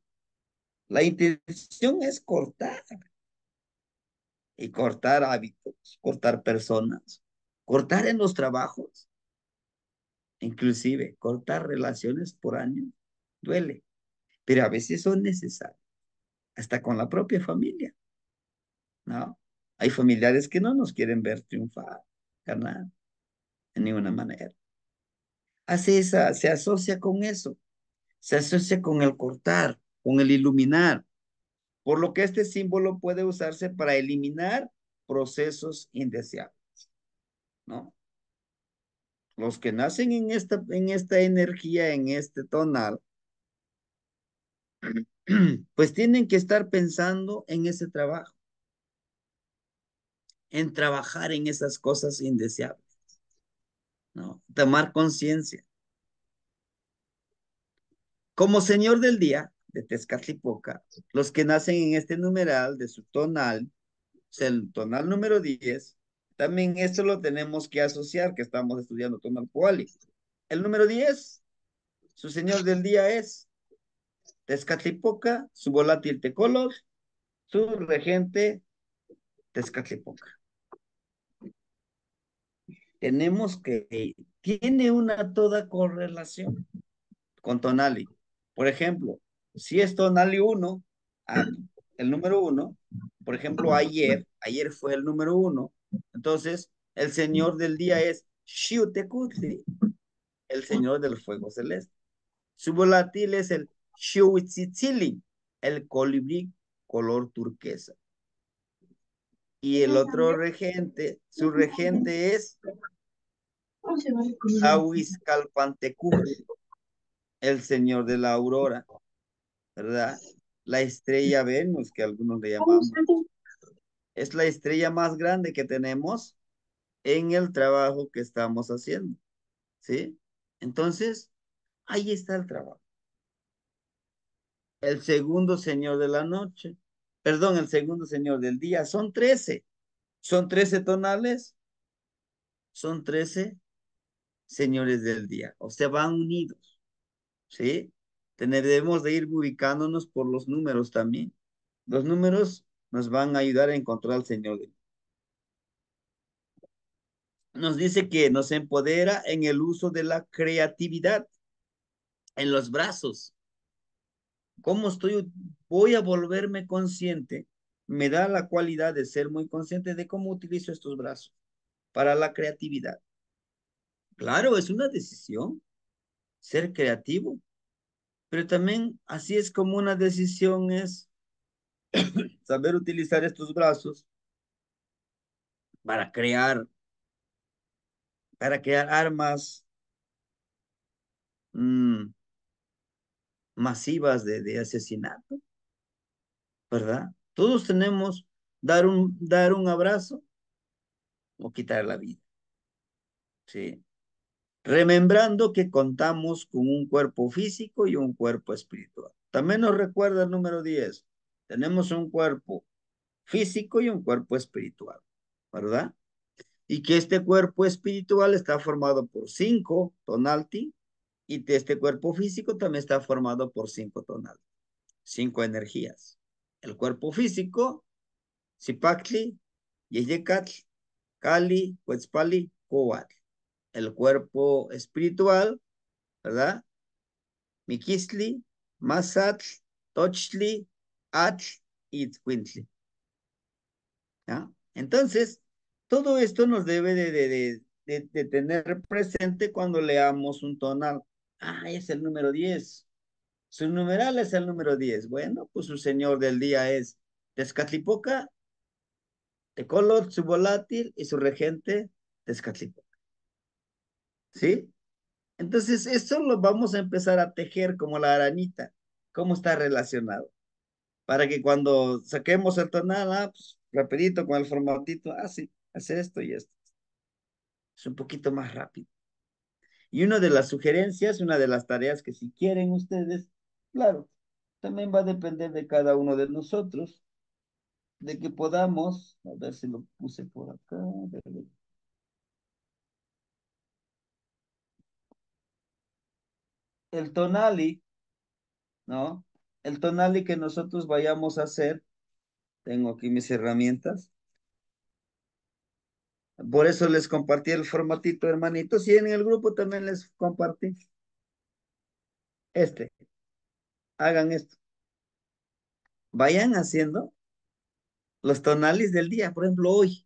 La intención es cortar. Y cortar hábitos, cortar personas, cortar en los trabajos, inclusive cortar relaciones por año, duele, pero a veces son necesarias. hasta con la propia familia, ¿no? Hay familiares que no nos quieren ver triunfar, ganar, en ninguna manera. Así es, ah, se asocia con eso, se asocia con el cortar, con el iluminar, por lo que este símbolo puede usarse para eliminar procesos indeseables, ¿no? Los que nacen en esta, en esta energía, en este tonal, pues tienen que estar pensando en ese trabajo, en trabajar en esas cosas indeseables. ¿no? Tomar conciencia. Como señor del día de Tezcatlipoca, los que nacen en este numeral de su tonal, el tonal número 10, también esto lo tenemos que asociar, que estamos estudiando tonal cuali. El número 10, su señor del día es Tezcatlipoca, su volátil tecolor, su regente Tezcatlipoca tenemos que, tiene una toda correlación con Tonali. Por ejemplo, si es Tonali 1, ah, el número 1, por ejemplo, ayer, ayer fue el número 1, entonces el señor del día es Shiutekutli, el señor del fuego celeste. Su volátil es el Shiuitzitzili, el colibrí color turquesa. Y el otro regente, su regente es el señor de la aurora, ¿verdad? La estrella Venus, que algunos le llamamos. Es la estrella más grande que tenemos en el trabajo que estamos haciendo, ¿sí? Entonces, ahí está el trabajo. El segundo señor de la noche, perdón, el segundo señor del día, son trece. Son trece tonales, son trece señores del día, o sea, van unidos, ¿sí? Debemos de ir ubicándonos por los números también. Los números nos van a ayudar a encontrar al Señor del día nos dice que nos empodera en el uso de la creatividad, en los brazos. ¿Cómo estoy voy a volverme consciente, me da la cualidad de ser muy consciente de cómo utilizo estos brazos para la creatividad. Claro, es una decisión ser creativo, pero también así es como una decisión es saber utilizar estos brazos para crear, para crear armas mm, masivas de asesinato. ¿verdad? Todos tenemos dar un, dar un abrazo o quitar la vida. ¿Sí? Remembrando que contamos con un cuerpo físico y un cuerpo espiritual. También nos recuerda el número 10. Tenemos un cuerpo físico y un cuerpo espiritual, ¿verdad? Y que este cuerpo espiritual está formado por cinco tonalti y este cuerpo físico también está formado por cinco tonalti, cinco energías el cuerpo físico, Zipakli, Yeyecatl, kali Huetzpali, Coatl. El cuerpo espiritual, ¿verdad? Mikisli masat Tochli, Atl y Entonces, todo esto nos debe de, de, de, de, tener presente cuando leamos un tonal. Ah, es el número 10. Su numeral es el número 10. Bueno, pues su señor del día es Tezcatlipoca, Tecolot, su volátil y su regente Tezcatlipoca. ¿Sí? Entonces, eso lo vamos a empezar a tejer como la arañita, cómo está relacionado. Para que cuando saquemos el tonal, ah, pues, rapidito con el formatito, así, ah, hace hacer esto y esto. Es un poquito más rápido. Y una de las sugerencias, una de las tareas que si quieren ustedes Claro, también va a depender de cada uno de nosotros, de que podamos, a ver si lo puse por acá, el tonali, ¿no? El tonali que nosotros vayamos a hacer, tengo aquí mis herramientas, por eso les compartí el formatito, hermanitos, y en el grupo también les compartí este hagan esto. Vayan haciendo los tonales del día, por ejemplo, hoy.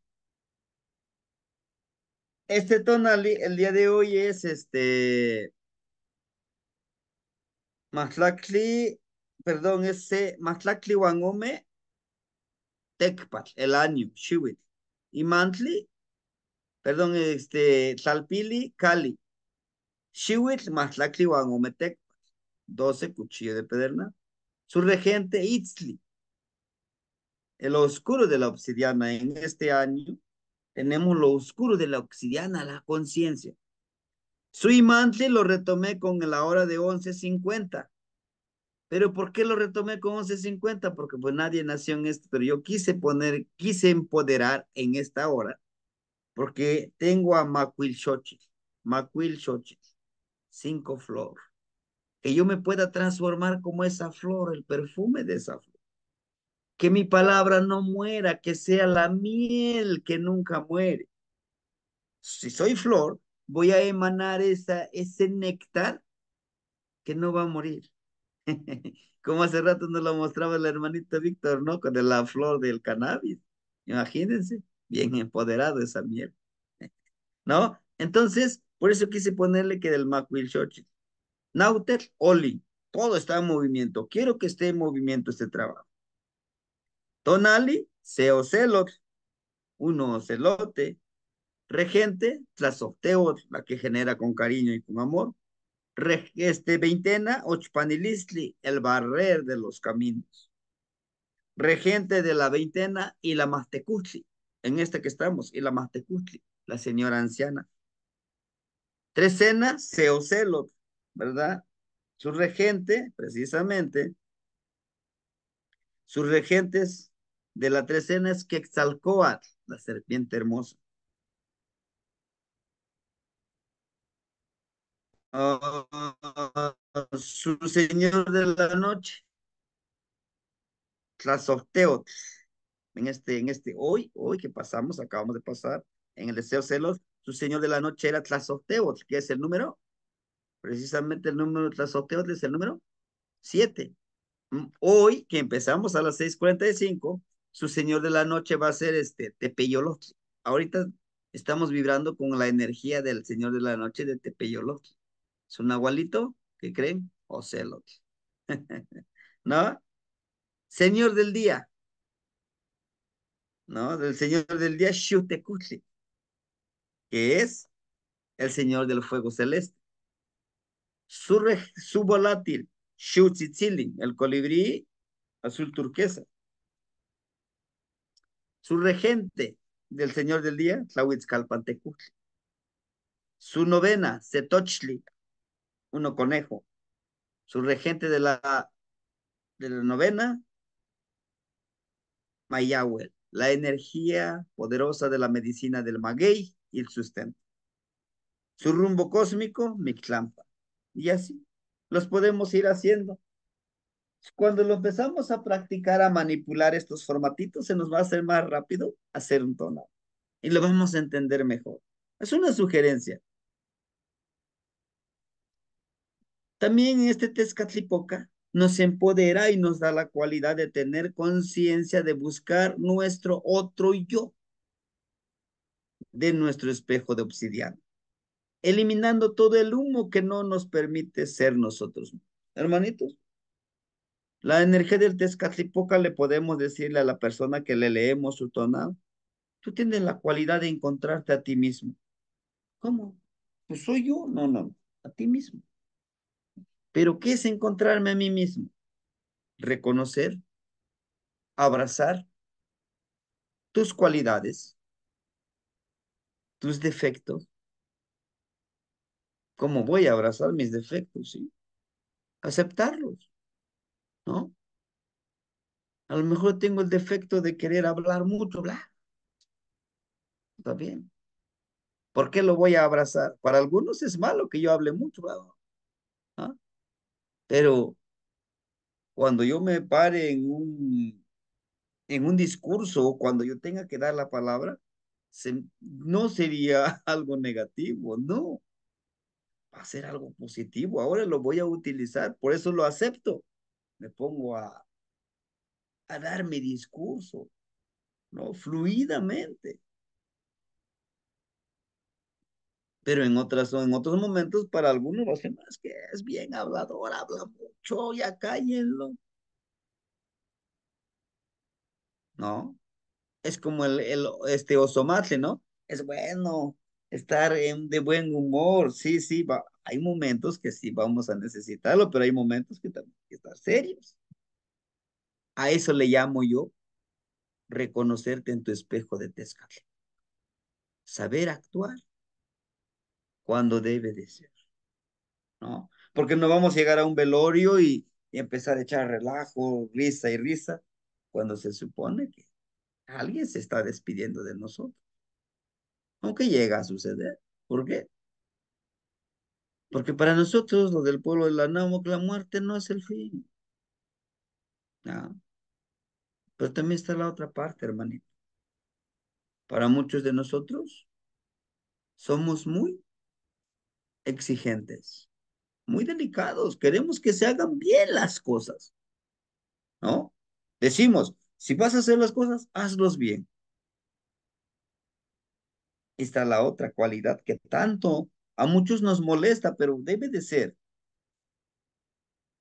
Este tonali, el día de hoy es este... mazlakli, perdón, ese eh, mazlacli Wangome Tecpat, el año, Shiwit. Y Mantli, perdón, este, talpili, Cali. Shiwit, mazlacli Wangome Tecpat. 12, cuchillo de pederna. Su regente, Itzli. El oscuro de la obsidiana en este año, tenemos lo oscuro de la obsidiana, la conciencia. Su imante lo retomé con la hora de 11.50. Pero ¿por qué lo retomé con 11.50? Porque pues nadie nació en esto, pero yo quise poner, quise empoderar en esta hora, porque tengo a Macuil Xochitl, Macuil cinco flores que yo me pueda transformar como esa flor, el perfume de esa flor. Que mi palabra no muera, que sea la miel que nunca muere. Si soy flor, voy a emanar esa, ese néctar que no va a morir. Como hace rato nos lo mostraba el hermanito Víctor, ¿no? Con la flor del cannabis. Imagínense, bien empoderado esa miel. ¿No? Entonces, por eso quise ponerle que del Macuil Xochitl. Nauter, Oli, todo está en movimiento. Quiero que esté en movimiento este trabajo. Tonali, Seocelot, uno ocelote. Regente, Tlazofteot, la que genera con cariño y con amor. este, veintena, Ochpanilistli, el barrer de los caminos. Regente de la veintena y la en esta que estamos, y la la señora anciana. Trecena, Seocelot, ¿verdad? Su regente, precisamente, sus regentes de la trecena es Quetzalcoatl, la serpiente hermosa. Oh, su señor de la noche, Tlazocteotl. En este, en este, hoy, hoy que pasamos, acabamos de pasar, en el deseo celos, su señor de la noche era Tlazocteotl, que es el número Precisamente el número Tlazoteotl es el número 7. Mm, hoy, que empezamos a las 6.45, su señor de la noche va a ser este Tepeyolotl. Ahorita estamos vibrando con la energía del señor de la noche de Tepeyolotl. Es un agualito, ¿qué creen? Ocelot ¿No? Señor del día. ¿No? Del señor del día, Xutecutli, que es el señor del fuego celeste. Su subvolátil, shuchitzilin, el colibrí azul turquesa. Su regente del señor del día, Tlahuitzcalpantecutli. Su novena, Setochli, uno conejo. Su regente de la, de la novena, Mayahuel, la energía poderosa de la medicina del maguey y el sustento. Su rumbo cósmico, Mictlampa. Y así los podemos ir haciendo. Cuando lo empezamos a practicar, a manipular estos formatitos, se nos va a hacer más rápido hacer un tonal. Y lo vamos a entender mejor. Es una sugerencia. También este Tezcatlipoca nos empodera y nos da la cualidad de tener conciencia de buscar nuestro otro yo de nuestro espejo de obsidiana eliminando todo el humo que no nos permite ser nosotros. Hermanitos, la energía del Tezcatlipoca le podemos decirle a la persona que le leemos su tonal, tú tienes la cualidad de encontrarte a ti mismo. ¿Cómo? Pues soy yo, no, no, a ti mismo. Pero ¿qué es encontrarme a mí mismo? Reconocer, abrazar tus cualidades, tus defectos, ¿Cómo voy a abrazar mis defectos? ¿sí? Aceptarlos, ¿no? A lo mejor tengo el defecto de querer hablar mucho, bla. Está bien. ¿Por qué lo voy a abrazar? Para algunos es malo que yo hable mucho, Pero cuando yo me pare en un, en un discurso, cuando yo tenga que dar la palabra, no sería algo negativo, no hacer algo positivo, ahora lo voy a utilizar, por eso lo acepto. Me pongo a, a dar mi discurso, ¿no? Fluidamente. Pero en, otras, en otros momentos, para algunos va a que es bien hablador, habla mucho, ya cállenlo. ¿No? Es como el, el este osomate, ¿no? Es bueno, estar en, de buen humor, sí, sí, hay momentos que sí vamos a necesitarlo, pero hay momentos que también hay que estar serios. A eso le llamo yo reconocerte en tu espejo de Tezcal. Saber actuar cuando debe de ser, ¿no? Porque no vamos a llegar a un velorio y empezar a echar relajo, risa y risa, cuando se supone que alguien se está despidiendo de nosotros aunque llega a suceder. ¿Por qué? Porque para nosotros, lo del pueblo de la que la muerte no es el fin. Ah. Pero también está la otra parte, hermanito. Para muchos de nosotros, somos muy exigentes, muy delicados. Queremos que se hagan bien las cosas. ¿No? Decimos, si vas a hacer las cosas, hazlos bien está la otra cualidad que tanto a muchos nos molesta, pero debe de ser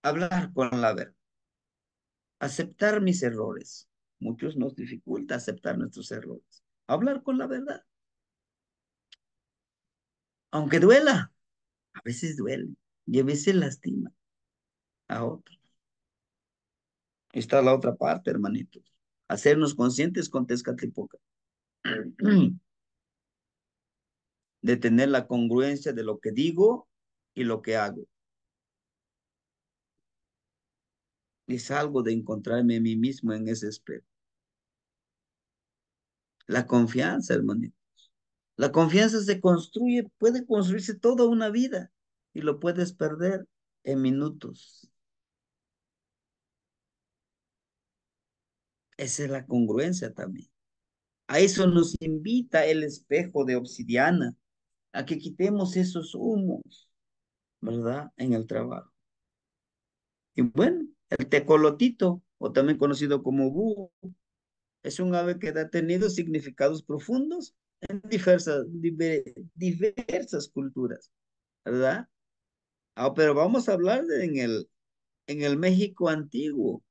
hablar con la verdad, aceptar mis errores. Muchos nos dificulta aceptar nuestros errores. Hablar con la verdad. Aunque duela, a veces duele y a veces lastima a otros. Está la otra parte, hermanitos. Hacernos conscientes con Tezcatlipoca. de tener la congruencia de lo que digo y lo que hago. Es algo de encontrarme a mí mismo en ese espejo. La confianza, hermanitos. La confianza se construye, puede construirse toda una vida y lo puedes perder en minutos. Esa es la congruencia también. A eso nos invita el espejo de obsidiana, a que quitemos esos humos, ¿verdad? En el trabajo. Y bueno, el tecolotito, o también conocido como búho, es un ave que ha tenido significados profundos en diversas, culturas, ¿verdad? Ah, pero vamos a hablar de, en, el, en el México antiguo,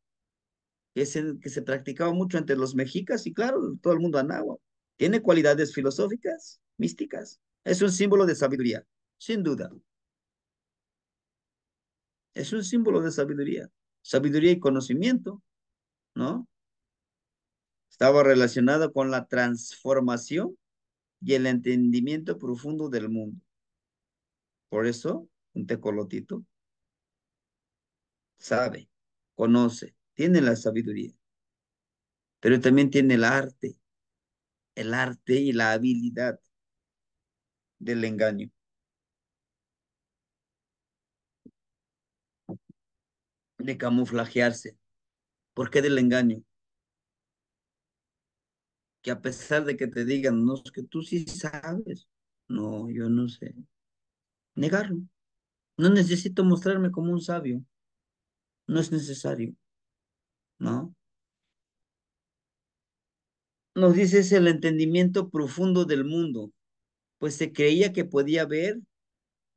que, es que se practicaba mucho entre los mexicas y claro, todo el mundo anáhuac. Tiene cualidades filosóficas, místicas, es un símbolo de sabiduría, sin duda. Es un símbolo de sabiduría. Sabiduría y conocimiento, ¿no? Estaba relacionado con la transformación y el entendimiento profundo del mundo. Por eso, un tecolotito sabe, conoce, tiene la sabiduría, pero también tiene el arte, el arte y la habilidad del engaño. De camuflajearse. ¿Por qué del engaño? Que a pesar de que te digan, no, es que tú sí sabes. No, yo no sé. Negarlo. No necesito mostrarme como un sabio. No es necesario. ¿No? Nos dice el entendimiento profundo del mundo pues se creía que podía ver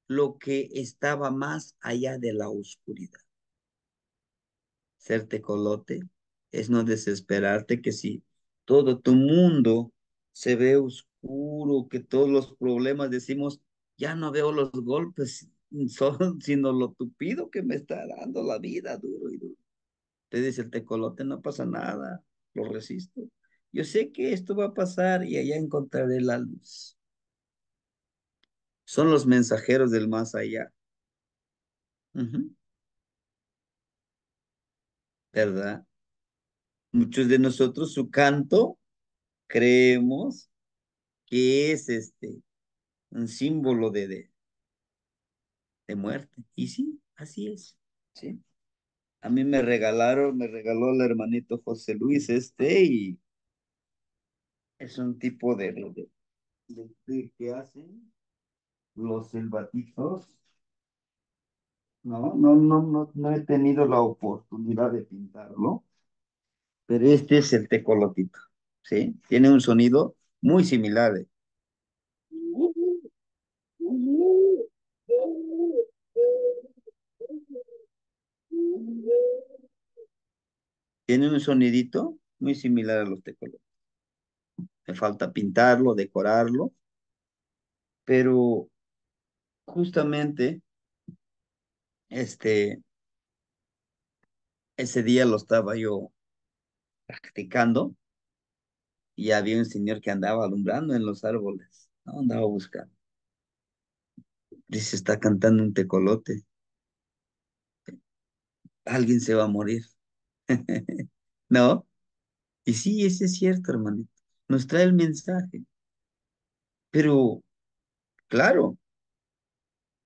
lo que estaba más allá de la oscuridad. Ser tecolote es no desesperarte que si todo tu mundo se ve oscuro, que todos los problemas decimos, ya no veo los golpes, son, sino lo tupido que me está dando la vida duro y duro. Te dice el tecolote, no pasa nada, lo resisto. Yo sé que esto va a pasar y allá encontraré la luz. Son los mensajeros del más allá. ¿Verdad? Muchos de nosotros su canto creemos que es este un símbolo de, de, muerte. Y sí, así es. ¿sí? A mí me regalaron, me regaló el hermanito José Luis este y es un tipo de, de, de, de que hacen los selvatizos. No, no, no, no, no he tenido la oportunidad de pintarlo, pero este es el tecolotito, ¿sí? Tiene un sonido muy similar. ¿eh? Tiene un sonidito muy similar a los tecolotes. Me falta pintarlo, decorarlo, pero justamente, este, ese día lo estaba yo practicando y había un señor que andaba alumbrando en los árboles, ¿no? andaba buscando. Dice, está cantando un tecolote. Alguien se va a morir. ¿No? Y sí, ese es cierto, hermanito. Nos trae el mensaje. Pero, claro,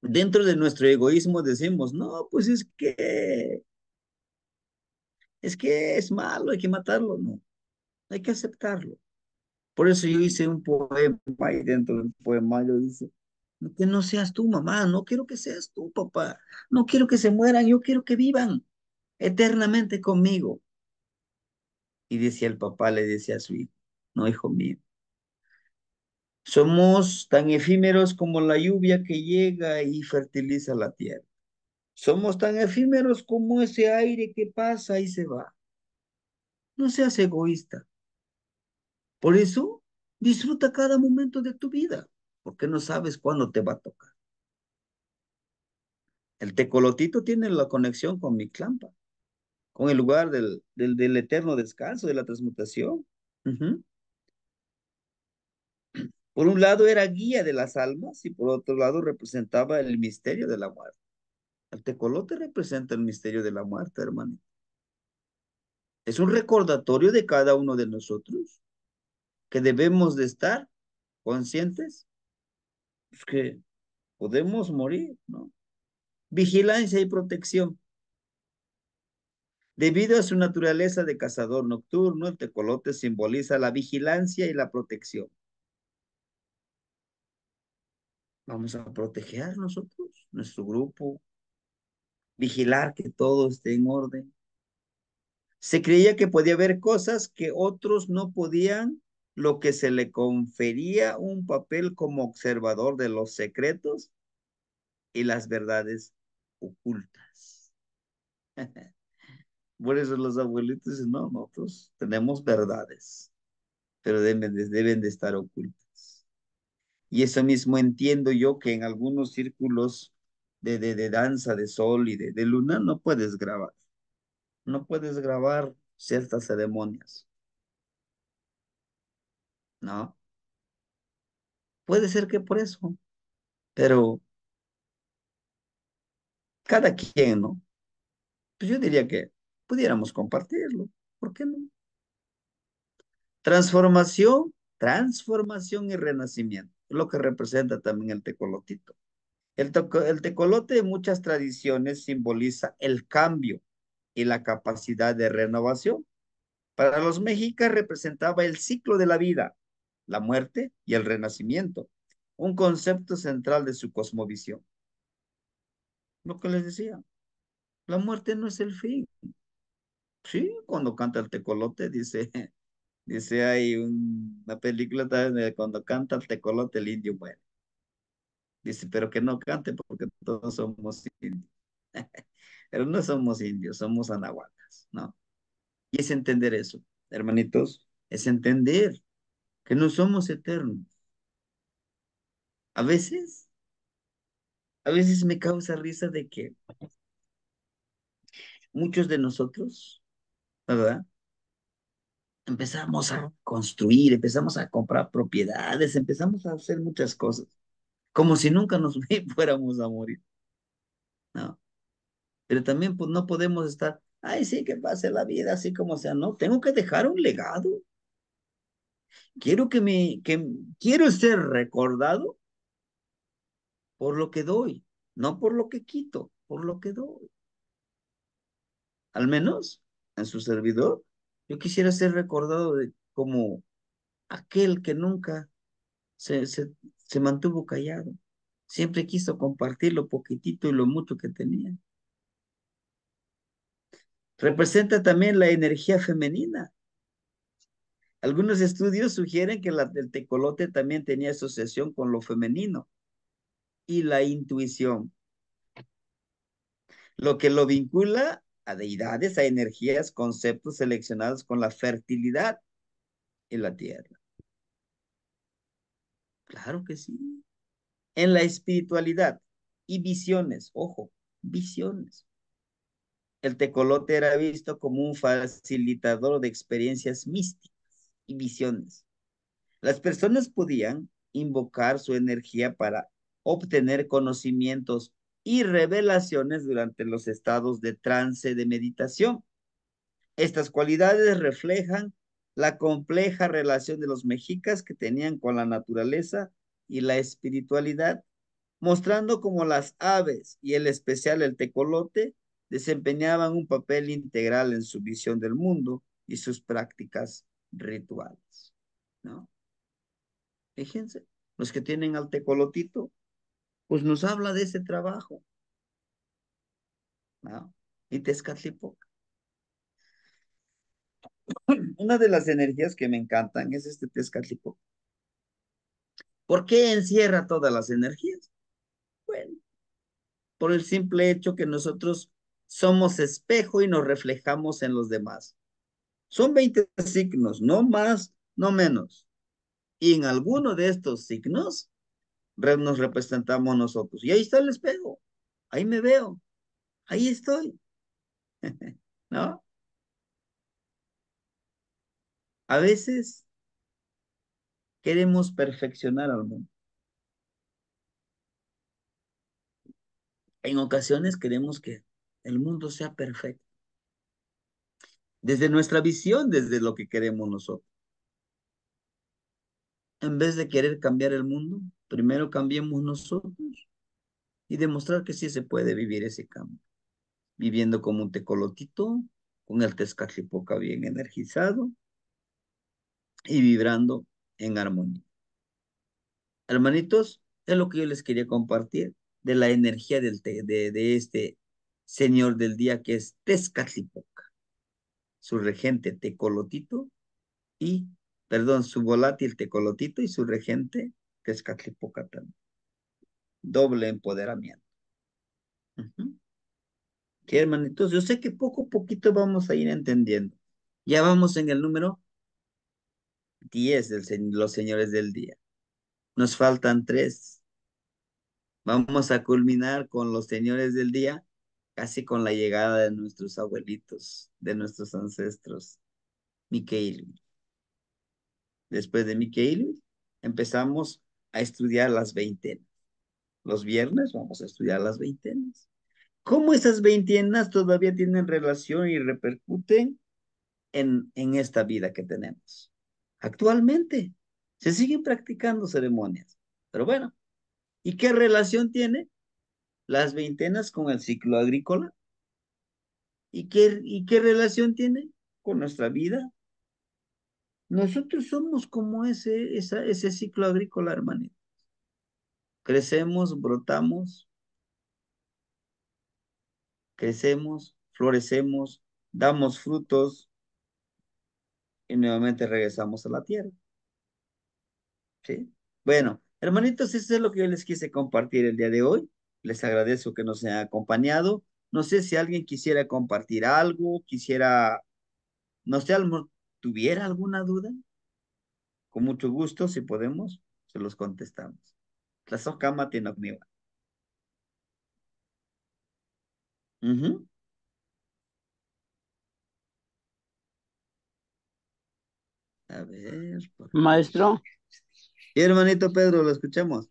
dentro de nuestro egoísmo decimos, no, pues es que, es que es malo, hay que matarlo, no, hay que aceptarlo. Por eso yo hice un poema y dentro del poema yo dice, que no seas tú, mamá, no quiero que seas tú, papá, no quiero que se mueran, yo quiero que vivan eternamente conmigo. Y decía el papá, le decía a su hijo, no, hijo mío, somos tan efímeros como la lluvia que llega y fertiliza la tierra. Somos tan efímeros como ese aire que pasa y se va. No seas egoísta. Por eso, disfruta cada momento de tu vida, porque no sabes cuándo te va a tocar. El tecolotito tiene la conexión con mi clampa, con el lugar del, del, eterno descanso, de la transmutación. Por un lado era guía de las almas y por otro lado representaba el misterio de la muerte. El tecolote representa el misterio de la muerte, hermano. Es un recordatorio de cada uno de nosotros que debemos de estar conscientes pues, que podemos morir, ¿no? Vigilancia y protección. Debido a su naturaleza de cazador nocturno, el tecolote simboliza la vigilancia y la protección. Vamos a proteger nosotros, nuestro grupo, vigilar que todo esté en orden. Se creía que podía haber cosas que otros no podían, lo que se le confería un papel como observador de los secretos y las verdades ocultas. Por eso los abuelitos dicen, no, nosotros tenemos verdades, pero deben deben de estar ocultas. Y eso mismo entiendo yo que en algunos círculos de, de, de danza de sol y de, de luna no puedes grabar. No puedes grabar ciertas ceremonias. ¿No? Puede ser que por eso, pero cada quien, ¿no? Pues yo diría que pudiéramos compartirlo, ¿por qué no? Transformación, transformación y renacimiento lo que representa también el tecolotito. El, el tecolote en muchas tradiciones simboliza el cambio y la capacidad de renovación. Para los mexicas representaba el ciclo de la vida, la muerte y el renacimiento, un concepto central de su cosmovisión. Lo que les decía, la muerte no es el fin. Sí, cuando canta el tecolote dice, Dice hay una película de cuando canta el tecolote el indio bueno. Dice, pero que no cante porque todos somos indios. pero no somos indios, somos anahuacas, ¿no? Y es entender eso, hermanitos, es entender que no somos eternos. A veces, a veces me causa risa de que muchos de nosotros, ¿verdad? empezamos a construir, empezamos a comprar propiedades, empezamos a hacer muchas cosas, como si nunca nos fuéramos a morir. No. Pero también pues, no podemos estar, ay, sí, que pase la vida así como sea. No, tengo que dejar un legado. Quiero que me, que quiero ser recordado por lo que doy, no por lo que quito, por lo que doy. Al menos en su servidor yo quisiera ser recordado como aquel que nunca se, mantuvo callado, siempre quiso compartir lo poquitito y lo mucho que tenía. Representa también la energía femenina. Algunos estudios sugieren que la, el tecolote también tenía asociación con lo femenino y la intuición, lo que lo vincula a deidades, a energías, conceptos seleccionados con la fertilidad en la tierra. Claro que sí. En la espiritualidad y visiones, ojo, visiones. El tecolote era visto como un facilitador de experiencias místicas y visiones. Las personas podían invocar su energía para obtener conocimientos y revelaciones durante los estados de trance de meditación. Estas cualidades reflejan la compleja relación de los mexicas que tenían con la naturaleza y la espiritualidad, mostrando cómo las aves y el especial el tecolote desempeñaban un papel integral en su visión del mundo y sus prácticas rituales. ¿no? Fíjense, los que tienen al tecolotito pues nos habla de ese trabajo. ¿No? Y Tezcatlipoca. Una de las energías que me encantan es este Tezcatlipoca. ¿Por qué encierra todas las energías? Bueno, por el simple hecho que nosotros somos espejo y nos reflejamos en los demás. Son 20 signos, no más, no menos. Y en alguno de estos signos nos representamos nosotros. Y ahí está el espejo, ahí me veo, ahí estoy. ¿No? A veces queremos perfeccionar al mundo. En ocasiones queremos que el mundo sea perfecto. Desde nuestra visión, desde lo que queremos nosotros en vez de querer cambiar el mundo, primero cambiemos nosotros y demostrar que sí se puede vivir ese cambio. Viviendo como un tecolotito, con el tezcatlipoca bien energizado y vibrando en armonía. Hermanitos, es lo que yo les quería compartir de la energía de, este señor del día que es Tezcatlipoca, su regente Tecolotito y perdón, su volátil tecolotito y su regente Tezcatlipocatán. Doble empoderamiento. ¿Qué hermanitos? Yo sé que poco a poquito vamos a ir entendiendo. Ya vamos en el número 10 de los señores del día. Nos faltan tres. Vamos a culminar con los señores del día, casi con la llegada de nuestros abuelitos, de nuestros ancestros. Miquel después de Mickey empezamos a estudiar las veintenas. Los viernes vamos a estudiar las veintenas. ¿Cómo esas veintenas todavía tienen relación y repercuten en, en esta vida que tenemos? Actualmente se siguen practicando ceremonias, pero bueno, ¿y qué relación tiene las veintenas con el ciclo agrícola? ¿Y qué, y qué relación tiene con nuestra vida nosotros somos como ese, ese ciclo agrícola, hermanitos. Crecemos, brotamos, crecemos, florecemos, damos frutos y nuevamente regresamos a la tierra. ¿Sí? Bueno, hermanitos, eso es lo que yo les quise compartir el día de hoy. Les agradezco que nos hayan acompañado. No sé si alguien quisiera compartir algo, quisiera, no sé, tuviera alguna duda, con mucho gusto, si podemos, se los contestamos. tiene mhm A ver. Maestro. Y hermanito Pedro, lo escuchamos.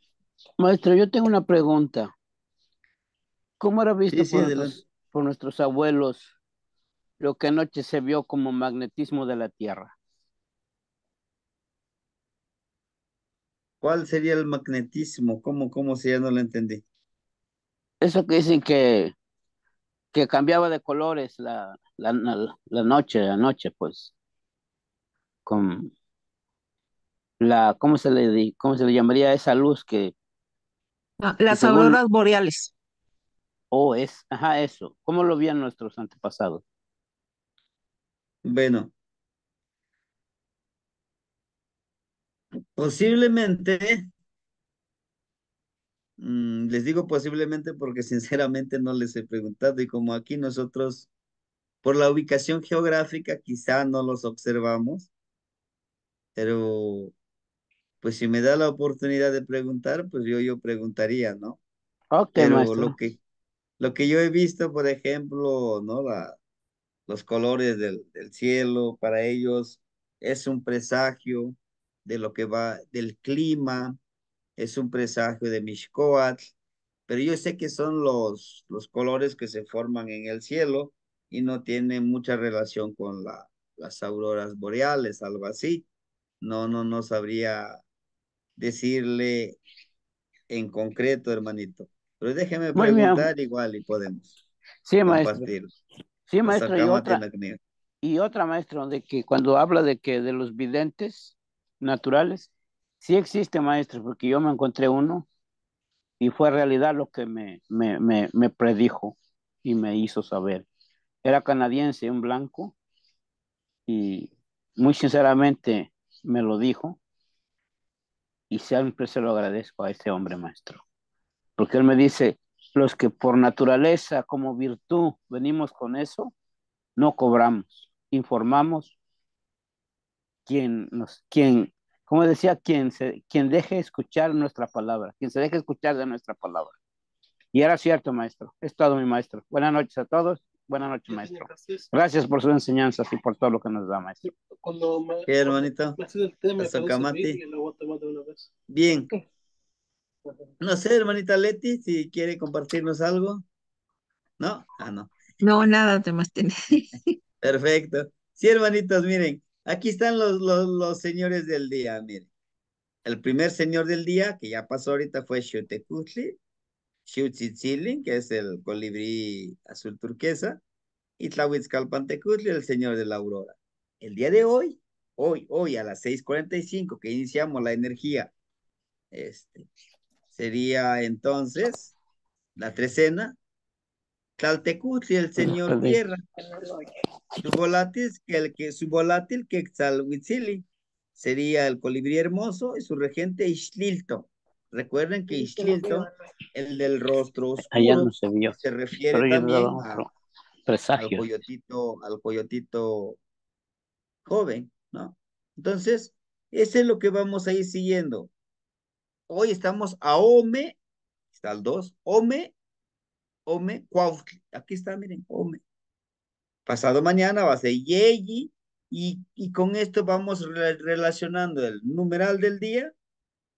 Maestro, yo tengo una pregunta. ¿Cómo era visto por nuestros abuelos lo que anoche se vio como magnetismo de la Tierra. ¿Cuál sería el magnetismo? ¿Cómo, cómo se si ya no lo entendí? Eso que dicen que, que cambiaba de colores la, la, la, la noche, pues. Con la, ¿cómo se le cómo se le llamaría esa luz que? Ah, las que boreales. Oh, es, ajá, eso. ¿Cómo lo veían nuestros antepasados? Bueno. Posiblemente, mm, les digo posiblemente porque sinceramente no les he preguntado y como aquí nosotros por la ubicación geográfica quizá no los observamos, pero pues si me da la oportunidad de preguntar, pues yo, yo preguntaría, ¿no? Ok, lo que, lo que yo he visto, por ejemplo, ¿no? La, los colores del, cielo para ellos, es un presagio de lo que va, del clima, es un presagio de Mishkoatl, pero yo sé que son los, los colores que se forman en el cielo y no tienen mucha relación con las auroras boreales, algo así. No, no, no sabría decirle en concreto, hermanito. Pero déjeme preguntar igual y podemos. Sí, Sí, maestro, y otra, y otra, maestro, de que cuando habla de que de los videntes naturales, sí existe, maestro, porque yo me encontré uno y fue realidad lo que me, me, me predijo y me hizo saber. Era canadiense, un blanco, y muy sinceramente me lo dijo y siempre se lo agradezco a este hombre maestro, porque él me dice, los que por naturaleza, como virtud, venimos con eso, no cobramos, informamos quien nos, quien, como decía, quien, se, quien deje escuchar nuestra palabra, quien se deje escuchar de nuestra palabra. Y era cierto, maestro. Es todo, mi maestro. Buenas noches a todos. Buenas noches, maestro. Gracias por sus enseñanzas y por todo lo que nos da, maestro. ¿Qué, hermanito? Bien. No sé, hermanita Leti, si quiere compartirnos algo. ¿No? Ah, no. No, nada te más tiene. Perfecto. Sí, hermanitos, miren, aquí están los, los, los, señores del día, miren. El primer señor del día, que ya pasó ahorita, fue Xutecutli, que es el colibrí azul turquesa, y Tlahuitzcalpantecutli, el señor de la aurora. El día de hoy, hoy, hoy a las 6.45, que iniciamos la energía, este, Sería entonces la trecena. y el señor tierra. Su volátil, que el que, su que sería el colibrí hermoso y su regente Ixtlilto. Recuerden que Ixtlilto, el del rostro oscuro, se, refiere también al coyotito, al coyotito joven, ¿no? Entonces, ese es lo que vamos a ir siguiendo hoy estamos a Ome, está el 2, Ome, Ome, Aquí está, miren, Ome. Pasado mañana va a ser Yeyi, y, y con esto vamos relacionando el numeral del día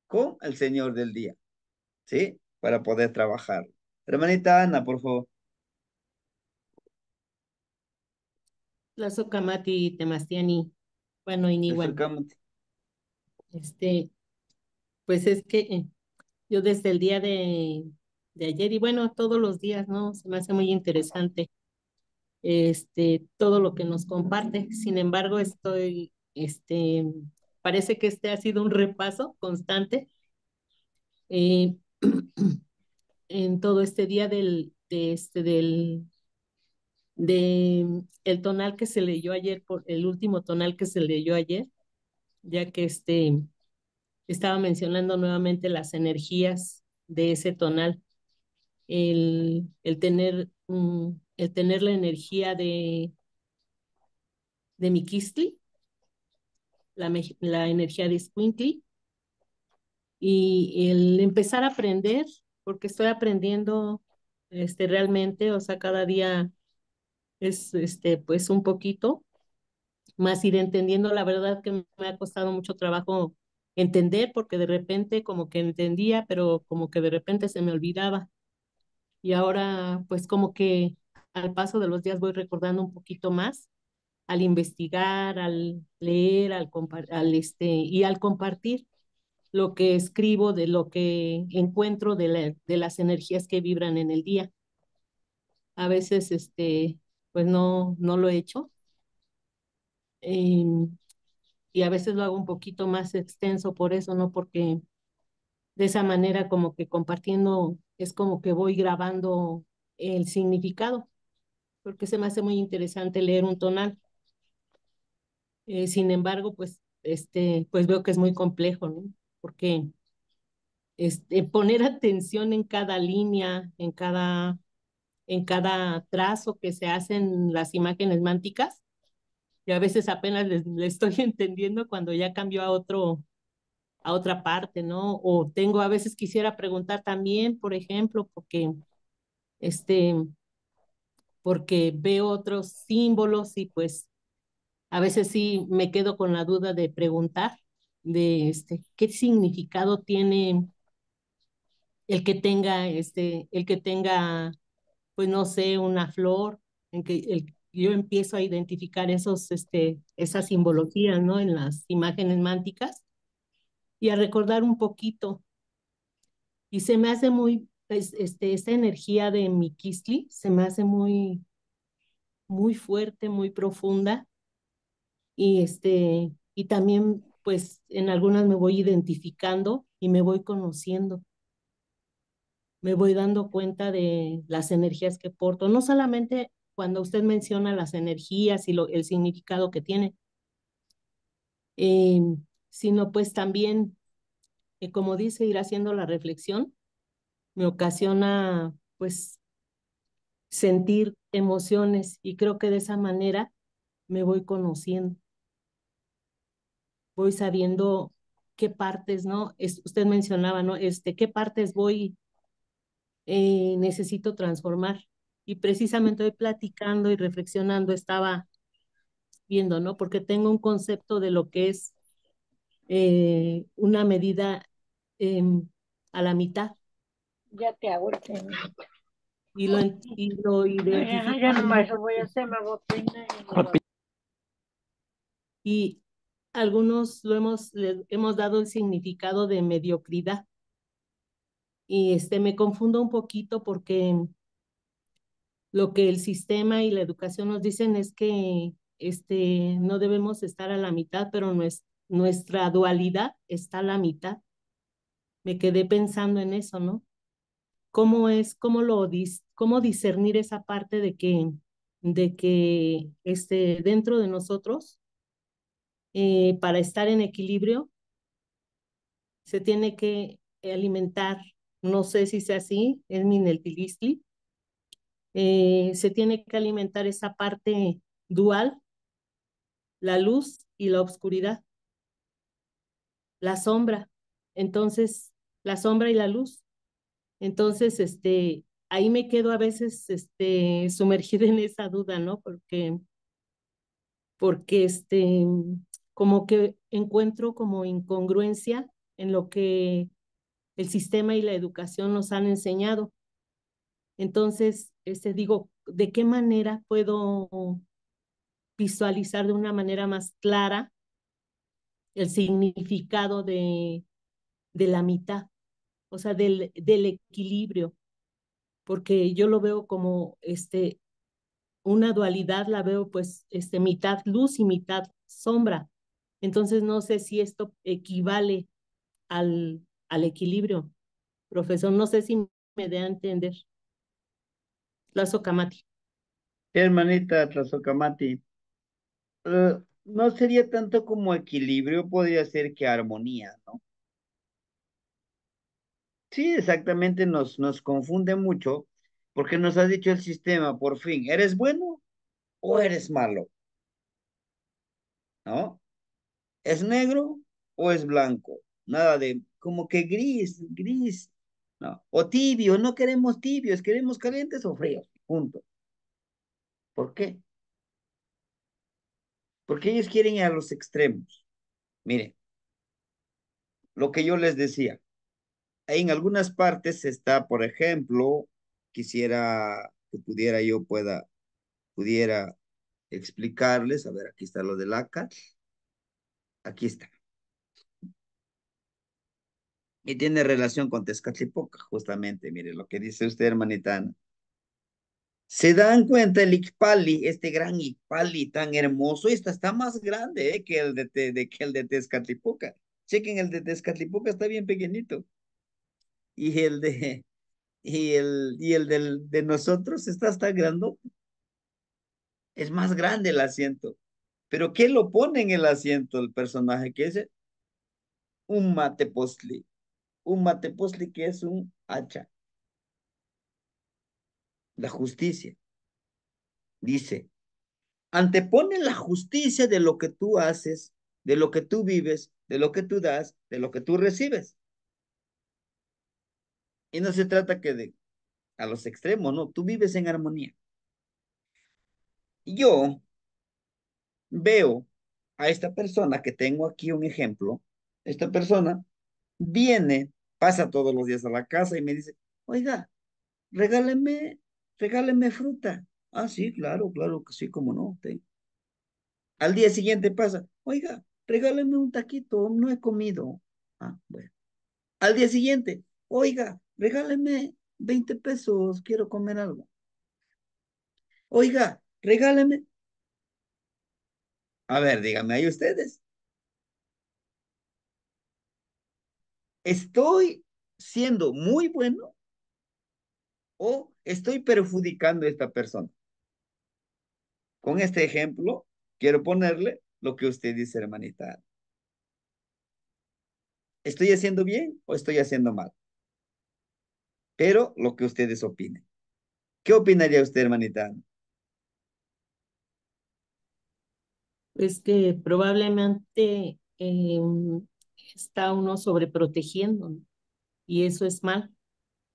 con el Señor del día, ¿sí? Para poder trabajar. Hermanita Ana, por favor. La socamati temastiani, bueno, igual Este, pues es que yo desde el día de, ayer y bueno, todos los días, ¿no? Se me hace muy interesante este, todo lo que nos comparte. Sin embargo, estoy, este, parece que este ha sido un repaso constante eh, en todo este día del, de este, del, de el tonal que se leyó ayer, el último tonal que se leyó ayer, ya que este, estaba mencionando nuevamente las energías de ese tonal, el, el, tener, mm, el tener la energía de, de quistli, la, la energía de Squinty y el empezar a aprender, porque estoy aprendiendo este, realmente, o sea, cada día es este, pues un poquito, más ir entendiendo, la verdad que me ha costado mucho trabajo entender porque de repente como que entendía, pero como que de repente se me olvidaba. Y ahora pues como que al paso de los días voy recordando un poquito más al investigar, al leer, al, al este y al compartir lo que escribo, de lo que encuentro de, las energías que vibran en el día. A veces este pues no no lo he hecho. Em, y a veces lo hago un poquito más extenso por eso, ¿no? Porque de esa manera como que compartiendo es como que voy grabando el significado, porque se me hace muy interesante leer un tonal. Eh, sin embargo, pues, este, pues veo que es muy complejo, ¿no? Porque este, poner atención en cada línea, en cada, en cada trazo que se hacen las imágenes mánticas, y a veces apenas le, estoy entendiendo cuando ya cambió a otro a otra parte, ¿no? O tengo a veces quisiera preguntar también, por ejemplo, porque este porque veo otros símbolos y pues a veces sí me quedo con la duda de preguntar de este qué significado tiene el que tenga este el que tenga pues no sé una flor en que el, yo empiezo a identificar esos, este, ¿no? en las imágenes mánticas y a recordar un poquito. Y se me hace muy, este, esta energía de mi kisli, se me hace muy, muy fuerte, muy profunda. Y, este, y también, pues, en algunas me voy identificando y me voy conociendo me voy dando cuenta de las energías que porto, no solamente cuando usted menciona las energías y el significado que tiene, em, sino pues también, eh, como dice, ir haciendo la reflexión me ocasiona pues sentir emociones y creo que de esa manera me voy conociendo. Voy sabiendo qué partes, ¿no? Es, usted mencionaba, ¿no? Este, qué partes voy, eh, necesito transformar. Y precisamente hoy platicando y reflexionando estaba viendo, ¿no? Porque tengo un concepto de lo que es eh, una medida em, a la mitad. Ya te hago Y lo, y y algunos lo hemos, hemos dado el significado de mediocridad. Y este, me confundo un poquito porque lo que el sistema y la educación nos dicen es que este, no debemos estar a la mitad, pero nuestra, dualidad está a la mitad. Me quedé pensando en eso, ¿no? ¿Cómo es, cómo lo, cómo discernir esa parte de que, de que este, dentro de nosotros, eh, para estar en equilibrio, se tiene que alimentar, no sé si sea así, es mi eh, se tiene que alimentar esa parte dual, la luz y la oscuridad, la sombra. Entonces, la sombra y la luz. Entonces, este, ahí me quedo a veces este, sumergida en esa duda, ¿no? Porque, porque este, como que encuentro como incongruencia en lo que el sistema y la educación nos han enseñado. Entonces, este, digo, ¿de qué manera puedo visualizar de una manera más clara el significado de, de la mitad, o sea, del, del equilibrio? Porque yo lo veo como este, una dualidad, la veo pues este, mitad luz y mitad sombra. Entonces, no sé si esto equivale al, al equilibrio, profesor, no sé si me da a entender. Tlazocamati. Hermanita Tlazocamati, eh, no sería tanto como equilibrio, podría ser que armonía, ¿no? Sí, exactamente, nos, nos confunde mucho porque nos ha dicho el sistema, por fin, ¿eres bueno o eres malo? ¿No? ¿Es negro o es blanco? Nada de, como que gris, gris, o tibio, no queremos tibios, queremos calientes o fríos, punto. ¿Por qué? Porque ellos quieren ir a los extremos. Miren, lo que yo les decía, en algunas partes está, por ejemplo, quisiera que pudiera yo pueda, pudiera explicarles, a ver, aquí está lo del ACA, aquí está. Y tiene relación con Tezcatlipoca, justamente, mire lo que dice usted, hermanita Se dan cuenta el Iqpali, este gran Iqpali tan hermoso, esta está más grande eh, que, el de, que el de Tezcatlipoca. Chequen, el de Tezcatlipoca está bien pequeñito. Y el de, y el, y el del, de nosotros está hasta grande Es más grande el asiento. Pero ¿qué lo pone en el asiento el personaje? que es? Un matepostli un mateposli que es un hacha. La justicia. Dice, antepone la justicia de lo que tú haces, de lo que tú vives, de lo que tú das, de lo que tú recibes. Y no se trata que de a los extremos, no, tú vives en armonía. Yo veo a esta persona que tengo aquí un ejemplo, esta persona viene, pasa todos los días a la casa y me dice, oiga, regáleme, regáleme fruta. Ah, sí, claro, claro que sí, como no. Al día siguiente pasa, oiga, regáleme un taquito, no he comido. Ah, bueno. Al día siguiente, oiga, regáleme 20 pesos, quiero comer algo. Oiga, regáleme. A ver, díganme, ¿hay ustedes? ¿Estoy siendo muy bueno o estoy perjudicando a esta persona? Con este ejemplo, quiero ponerle lo que usted dice, hermanita. ¿Estoy haciendo bien o estoy haciendo mal? Pero lo que ustedes opinen. ¿Qué opinaría usted, hermanita? Pues que probablemente em, está uno sobreprotegiendo y eso es mal,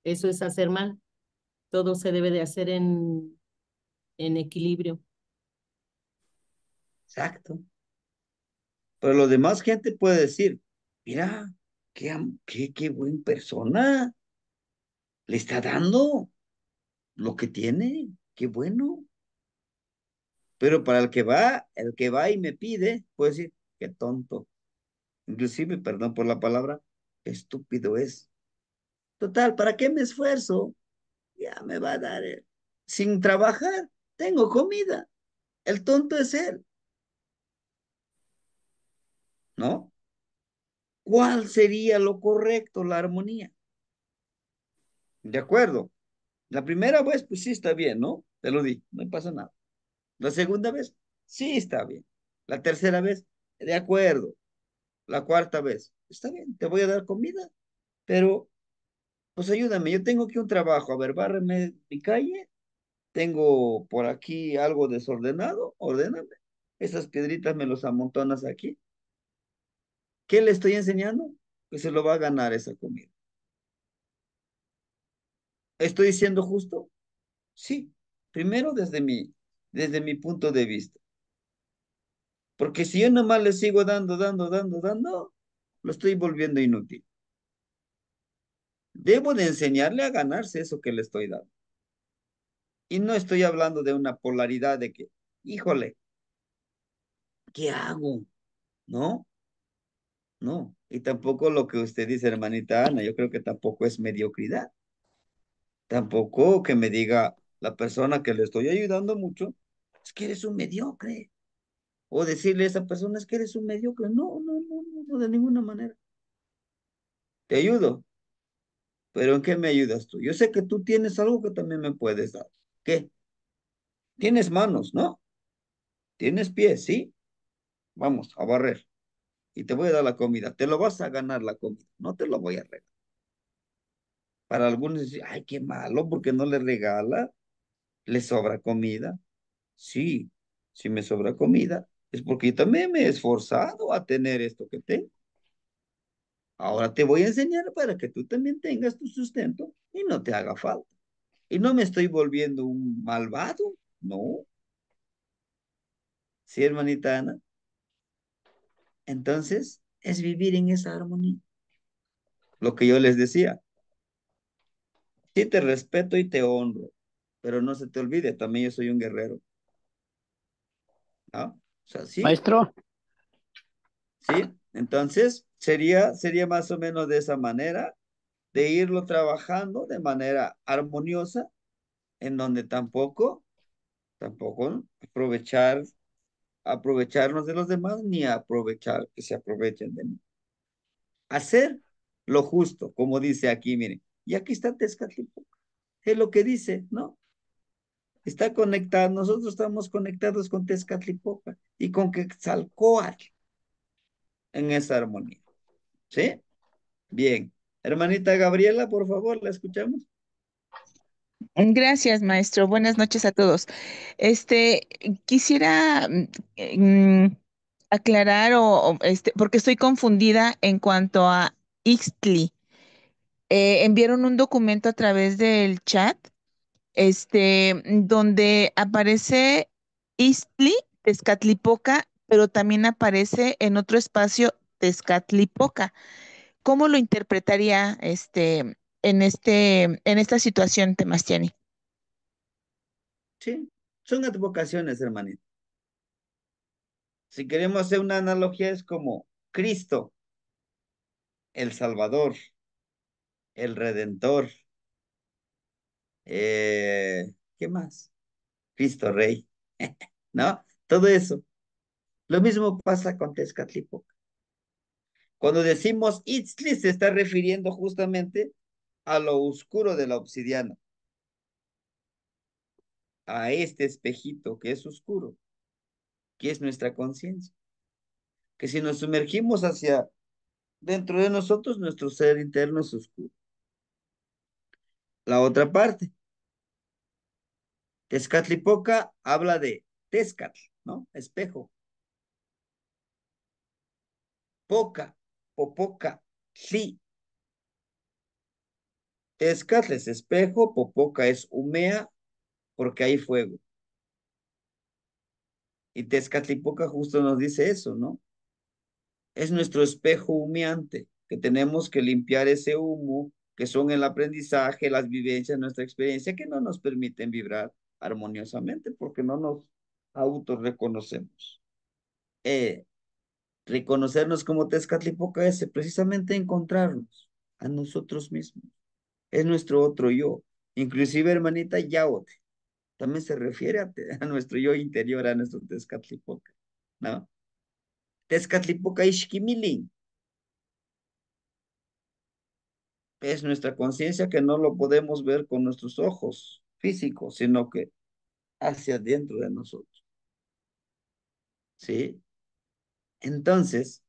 eso es hacer mal. Todo se debe de hacer en, en equilibrio. Exacto. Pero lo demás gente puede decir, mira, qué, qué, buen persona. Le está dando lo que tiene, qué bueno. Pero para el que va, el que va y me pide, puede decir, qué tonto inclusive, perdón por la palabra, estúpido es. Total, ¿para qué me esfuerzo? Ya me va a dar él. Sin trabajar, tengo comida. El tonto es él. ¿No? ¿Cuál sería lo correcto, la armonía? De acuerdo. La primera vez, pues sí está bien, ¿no? Te lo di, no pasa nada. La segunda vez, sí está bien. La tercera vez, de acuerdo la cuarta vez, está bien, te voy a dar comida, pero pues ayúdame, yo tengo aquí un trabajo, a ver, bárreme mi calle, tengo por aquí algo desordenado, ordéname, esas piedritas me los amontonas aquí. ¿Qué le estoy enseñando? Que se lo va a ganar esa comida. ¿Estoy siendo justo? Sí, primero desde mi, desde mi punto de vista. Porque si yo nomás le sigo dando, dando, dando, dando, lo estoy volviendo inútil. Debo de enseñarle a ganarse eso que le estoy dando. Y no estoy hablando de una polaridad de que, híjole, ¿qué hago? ¿No? No. Y tampoco lo que usted dice, hermanita Ana, yo creo que tampoco es mediocridad. Tampoco que me diga la persona que le estoy ayudando mucho, es que eres un mediocre o decirle a esa persona es que eres un mediocre. No, no, no, no, de ninguna manera. Te ayudo, pero ¿en qué me ayudas tú? Yo sé que tú tienes algo que también me puedes dar. ¿Qué? Tienes manos, ¿no? Tienes pies, ¿sí? Vamos a barrer. Y te voy a dar la comida. Te lo vas a ganar la comida. No te lo voy a regalar. Para algunos ay, qué malo, porque no le regala. Le sobra comida. Sí, sí me sobra comida, es porque yo también me he esforzado a tener esto que tengo. Ahora te voy a enseñar para que tú también tengas tu sustento y no te haga falta. Y no me estoy volviendo un malvado, no. ¿Sí, hermanita Ana? Entonces, es vivir en esa armonía. Lo que yo les decía. Sí te respeto y te honro, pero no se te olvide, también yo soy un guerrero. ¿No? Maestro. Sí, entonces sería, sería más o menos de esa manera, de irlo trabajando de manera armoniosa, en donde tampoco, tampoco aprovechar, aprovecharnos de los demás, ni aprovechar que se aprovechen de mí. Hacer lo justo, como dice aquí, miren, y aquí está Tezcatlipoca, es lo que dice, ¿no? está conectada, nosotros estamos conectados con Tezcatlipoca y con Quetzalcoatl en esa armonía. ¿Sí? Bien. Hermanita Gabriela, por favor, la escuchamos. Gracias, maestro. Buenas noches a todos. Este, quisiera mm, mm, aclarar o, este, porque estoy confundida en cuanto a Ixtli. Eh, enviaron un documento a través del chat este, donde aparece Istli, Tezcatlipoca, pero también aparece en otro espacio Tezcatlipoca. ¿Cómo lo interpretaría este, en, este, en esta situación, Temastiani? Sí, son advocaciones, hermanito. Si queremos hacer una analogía, es como Cristo, el Salvador, el Redentor, eh, ¿Qué más? Cristo Rey, ¿no? Todo eso. Lo mismo pasa con Tezcatlipoca. Cuando decimos Itzli se está refiriendo justamente a lo oscuro de la obsidiana. A este espejito que es oscuro, que es nuestra conciencia. Que si nos sumergimos hacia dentro de nosotros, nuestro ser interno es oscuro. La otra parte, Tezcatlipoca habla de Tezcatl, ¿no? Espejo. Poca, popoca, sí. Tezcatl es espejo, popoca es humea, porque hay fuego. Y Tezcatlipoca justo nos dice eso, ¿no? Es nuestro espejo humeante, que tenemos que limpiar ese humo, que son el aprendizaje, las vivencias, nuestra experiencia, que no nos permiten vibrar armoniosamente porque no nos autorreconocemos. reconocemos eh, reconocernos como Tezcatlipoca es precisamente encontrarnos a nosotros mismos. Es nuestro otro yo. Inclusive, hermanita, Yaote también se refiere a, nuestro yo interior, a nuestro Tezcatlipoca, Tezcatlipoca Es nuestra conciencia que no lo podemos ver con nuestros ojos, físico, sino que hacia dentro de nosotros. ¿Sí? Entonces,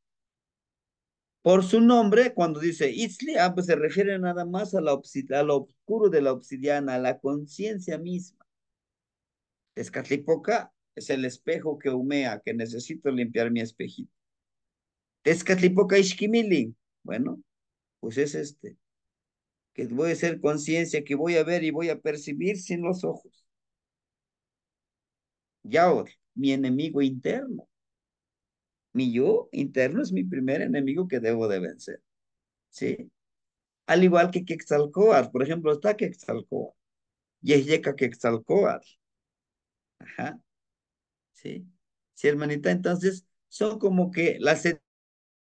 por su nombre, cuando dice Itzli, ah, pues se refiere nada más a, la a lo oscuro de la obsidiana, a la conciencia misma. Tezcatlipoca es el espejo que humea, que necesito limpiar mi espejito. Tezcatlipoca Ishkimili, bueno, pues es este, que voy a ser conciencia, que voy a ver y voy a percibir sin los ojos. Y mi enemigo interno. Mi yo interno es mi primer enemigo que debo de vencer. ¿Sí? Al igual que Quetzalcóatl, por ejemplo, está Kexalcoar. Yeyeca Quetzalcóatl. Ajá. ¿Sí? Sí, hermanita, entonces son como que las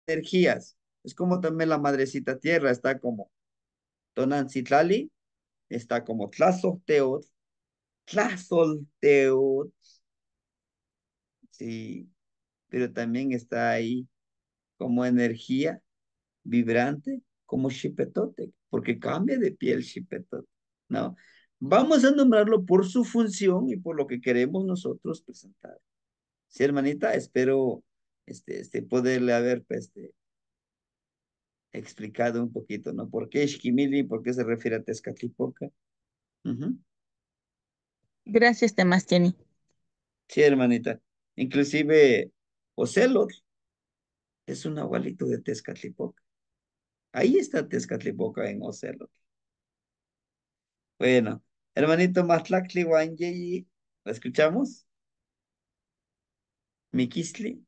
energías. Es como también la madrecita tierra está como zitlali está como tlazolteot, tlazolteot. Sí, pero también está ahí como energía vibrante, como chipetote, porque cambia de piel chipetote, ¿no? Vamos a nombrarlo por su función y por lo que queremos nosotros presentar. Sí, hermanita, espero este, este, poderle haber pues, este, explicado un poquito, ¿no? ¿Por qué Shikimili? ¿Por qué se refiere a Tezcatlipoca? gracias -huh. Gracias, Sí, hermanita. Inclusive, Ocelot es un abuelito de Tezcatlipoca. Ahí está Tezcatlipoca en Ocelot. Bueno, hermanito Matlactli ¿la escuchamos? Mikisli.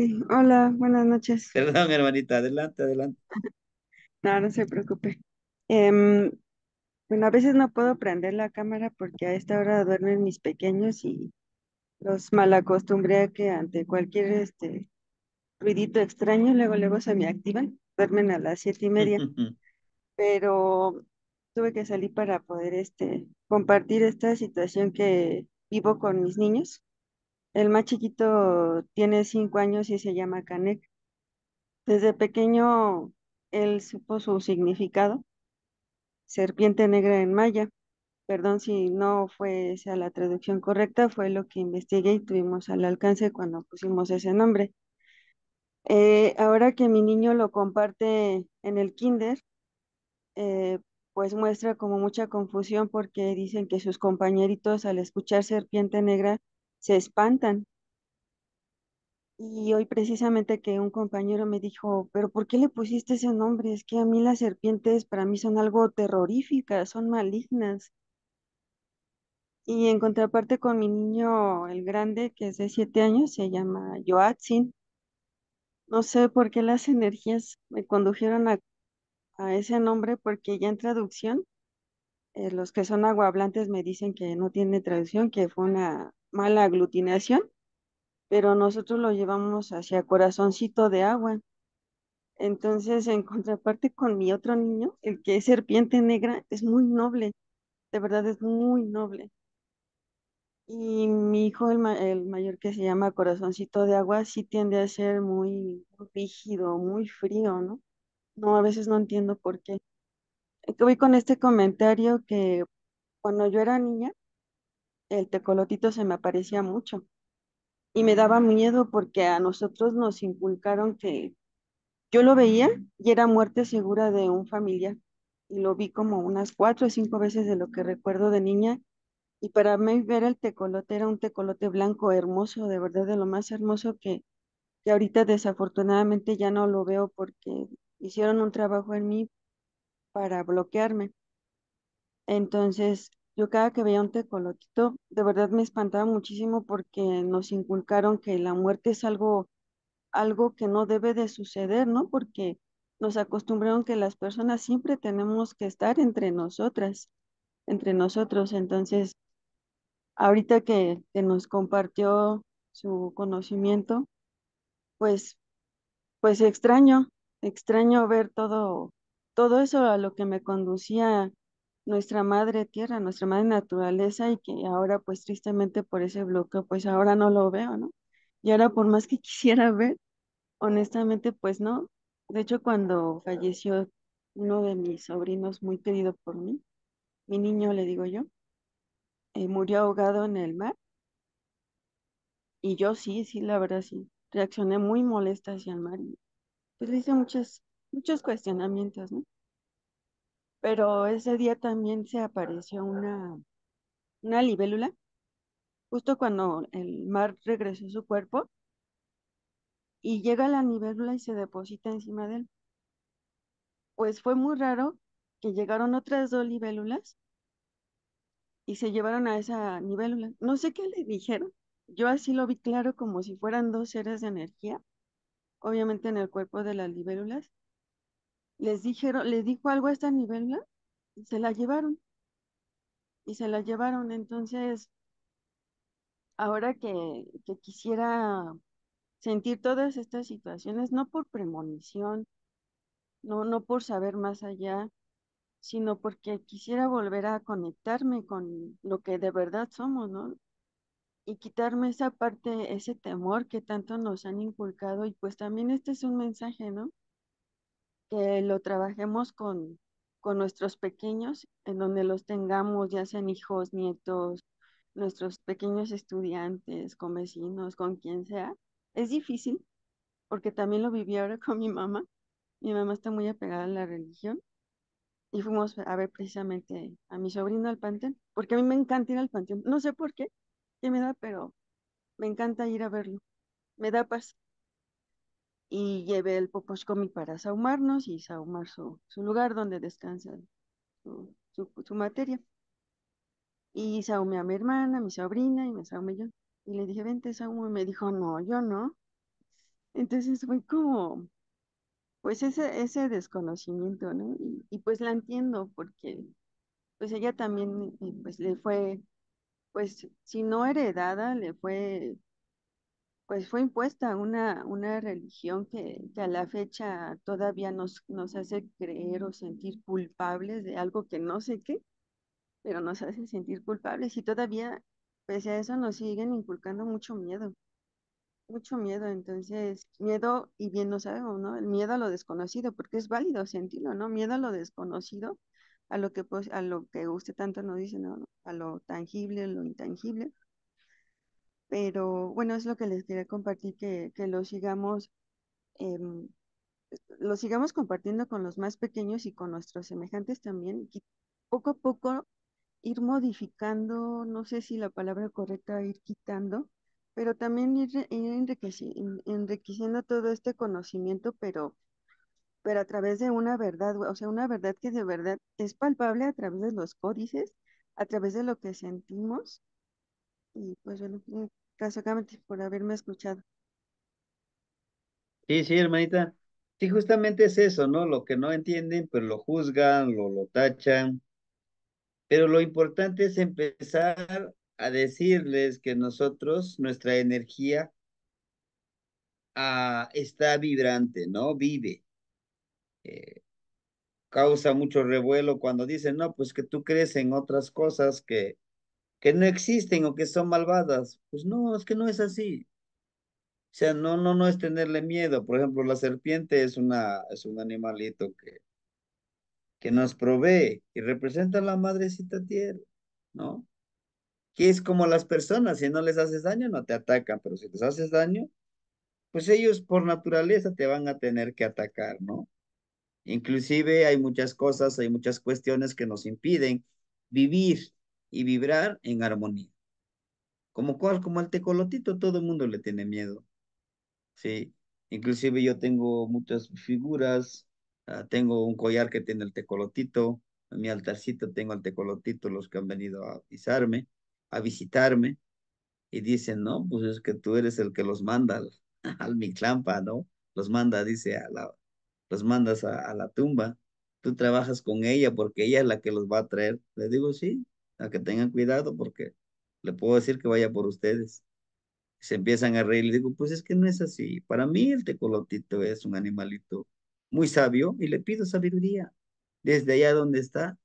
Sí, hola, buenas noches. Perdón, hermanita, adelante, adelante. No, no se preocupe. Em, bueno, a veces no puedo prender la cámara porque a esta hora duermen mis pequeños y los malacostumbré a que ante cualquier este ruidito extraño, luego, luego se me activan, duermen a las siete y media, pero tuve que salir para poder este compartir esta situación que vivo con mis niños. El más chiquito tiene cinco años y se llama Canek. Desde pequeño él supo su significado, serpiente negra en maya. Perdón si no fue esa la traducción correcta, fue lo que investigué y tuvimos al alcance cuando pusimos ese nombre. Eh, ahora que mi niño lo comparte en el kinder, eh, pues muestra como mucha confusión porque dicen que sus compañeritos al escuchar serpiente negra se espantan. Y hoy precisamente que un compañero me dijo, pero ¿por qué le pusiste ese nombre? Es que a mí las serpientes para mí son algo terroríficas, son malignas. Y en contraparte con mi niño, el grande, que es de siete años, se llama Joatzin. No sé por qué las energías me condujeron a, ese nombre, porque ya en traducción, eh, los que son aguablantes me dicen que no tiene traducción, que fue una mala aglutinación, pero nosotros lo llevamos hacia corazoncito de agua. Entonces, en contraparte con mi otro niño, el que es serpiente negra, es muy noble, de verdad es muy noble. Y mi hijo, el, mayor que se llama corazoncito de agua, sí tiende a ser muy rígido, muy frío, ¿no? No, a veces no entiendo por qué. Voy con este comentario que cuando yo era niña, el tecolotito se me aparecía mucho y me daba mm. miedo porque a nosotros nos inculcaron que yo lo veía y era muerte segura de un familia. y lo vi como unas cuatro o cinco veces de lo que recuerdo de niña y para mí ver el tecolote era un tecolote blanco hermoso, de verdad de lo más hermoso que, que ahorita desafortunadamente ya no lo veo porque hicieron un trabajo en mí para bloquearme. Entonces, yo cada que veía un tecolotito, de verdad me espantaba muchísimo porque nos inculcaron que la muerte es algo, algo que no debe de suceder, ¿no? Porque nos acostumbraron que las personas siempre tenemos que estar entre nosotras, entre nosotros. Entonces, ahorita que, nos compartió su conocimiento, pues, pues extraño, extraño ver todo, todo eso a lo que me conducía nuestra madre tierra, nuestra madre naturaleza y que ahora pues tristemente por ese bloque, pues ahora no lo veo, ¿no? Y ahora por más que quisiera ver, honestamente pues no. De hecho cuando falleció uno de mis sobrinos muy querido por mí, mi niño le digo yo, eh, murió ahogado en el mar. Y yo sí, sí, la verdad sí, reaccioné muy molesta hacia el mar pues le hice muchas, muchos cuestionamientos, ¿no? pero ese día también se apareció una, una libélula, justo cuando el mar regresó a su cuerpo, y llega la libélula y se deposita encima de él. Pues fue muy raro que llegaron otras dos libélulas y se llevaron a esa libélula. No sé qué le dijeron, yo así lo vi claro como si fueran dos seres de energía, obviamente en el cuerpo de las libélulas, les dijeron, le dijo algo a esta nivel, y se la llevaron. Y se la llevaron. Entonces, ahora que, que quisiera sentir todas estas situaciones, no por premonición, no, no por saber más allá, sino porque quisiera volver a conectarme con lo que de verdad somos, ¿no? Y quitarme esa parte, ese temor que tanto nos han inculcado. Y pues también este es un mensaje, ¿no? que lo trabajemos con, con nuestros pequeños, en donde los tengamos, ya sean hijos, nietos, nuestros pequeños estudiantes, con vecinos, con quien sea. Es difícil, porque también lo viví ahora con mi mamá. Mi mamá está muy apegada a la religión y fuimos a ver precisamente a mi sobrino al panteón, porque a mí me encanta ir al panteón. No sé por qué, qué me da, pero me encanta ir a verlo. Me da paz y llevé el Poposhkomi para saumarnos y saumar su, lugar donde descansa su, materia. Y saumé a mi hermana, mi sobrina y me saumé yo. Y le dije, vente, saumo. Y me dijo, no, yo no. Entonces fue como, pues ese, ese desconocimiento, ¿no? Y, pues la entiendo porque pues ella también, eh, pues le fue, pues si no heredada, le fue pues fue impuesta una, una religión que, a la fecha todavía nos, nos hace creer o sentir culpables de algo que no sé qué, pero nos hace sentir culpables y todavía, pese a eso, nos siguen inculcando mucho miedo, mucho miedo. Entonces, miedo, y bien no sabemos, ¿no? El miedo a lo desconocido, porque es válido sentirlo, ¿no? Miedo a lo desconocido, a lo que, pues, a lo que usted tanto nos dice, ¿no? A lo tangible, a lo intangible pero bueno, es lo que les quería compartir, que, lo sigamos, em, lo sigamos compartiendo con los más pequeños y con nuestros semejantes también, poco a poco ir modificando, no sé si la palabra correcta, ir quitando, pero también ir, e, enriqueciendo, enriqueciendo todo este conocimiento, pero pero a través de una verdad, o sea, una verdad que de verdad es palpable a través de los códices, a través de lo que sentimos y pues bueno, gracias mm, por haberme escuchado. Sí, sí, hermanita. Sí, justamente es eso, ¿no? Lo que no entienden, pues lo juzgan, lo, lo tachan. Pero lo importante es empezar a decirles que nosotros, nuestra energía ah, está vibrante, ¿no? Vive. Eh, causa mucho revuelo cuando dicen, no, pues que tú crees en otras cosas que que no existen o que son malvadas. Pues no, es que no es así. O sea, no, no, no es tenerle miedo. Por ejemplo, la serpiente es, una, es un animalito que, que nos provee y representa a la madrecita tierra, ¿no? Que es como las personas, si no les haces daño, no te atacan, pero si les haces daño, pues ellos por naturaleza te van a tener que atacar, ¿no? Inclusive hay muchas cosas, hay muchas cuestiones que nos impiden vivir y vibrar en armonía. Como cual, como al tecolotito, todo el mundo le tiene miedo. Sí, inclusive yo tengo muchas figuras, ah, tengo un collar que tiene el tecolotito, en mi altarcito tengo el tecolotito, los que han venido a pisarme a visitarme, y dicen, no, pues es que tú eres el que los manda al, al mi ¿no? Los manda, dice, a los mandas a, a la tumba, tú trabajas con ella porque ella es la que los va a traer. Le digo, sí, a que tengan cuidado porque le puedo decir que vaya por ustedes. Se empiezan a reír y digo, pues es que no es así. Para mí el tecolotito es un animalito muy sabio y le pido sabiduría. Desde allá donde está,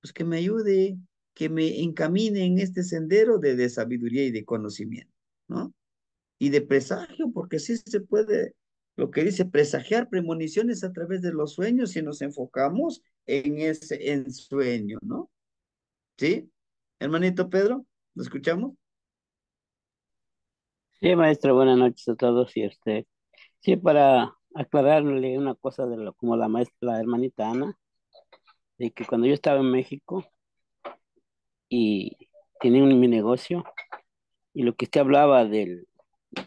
pues que me ayude, que me encamine en este sendero de, de sabiduría y de conocimiento, ¿no? Y de presagio, porque sí se puede lo que dice presagiar premoniciones a través de los sueños si nos enfocamos en ese ensueño, ¿no? ¿Sí? Hermanito Pedro, ¿lo escuchamos? Sí, maestro, buenas noches a todos. Y a usted. sí, para aclararle una cosa de lo como la maestra, la hermanita Ana, de que cuando yo estaba en México y tenía mi negocio, y lo que usted hablaba del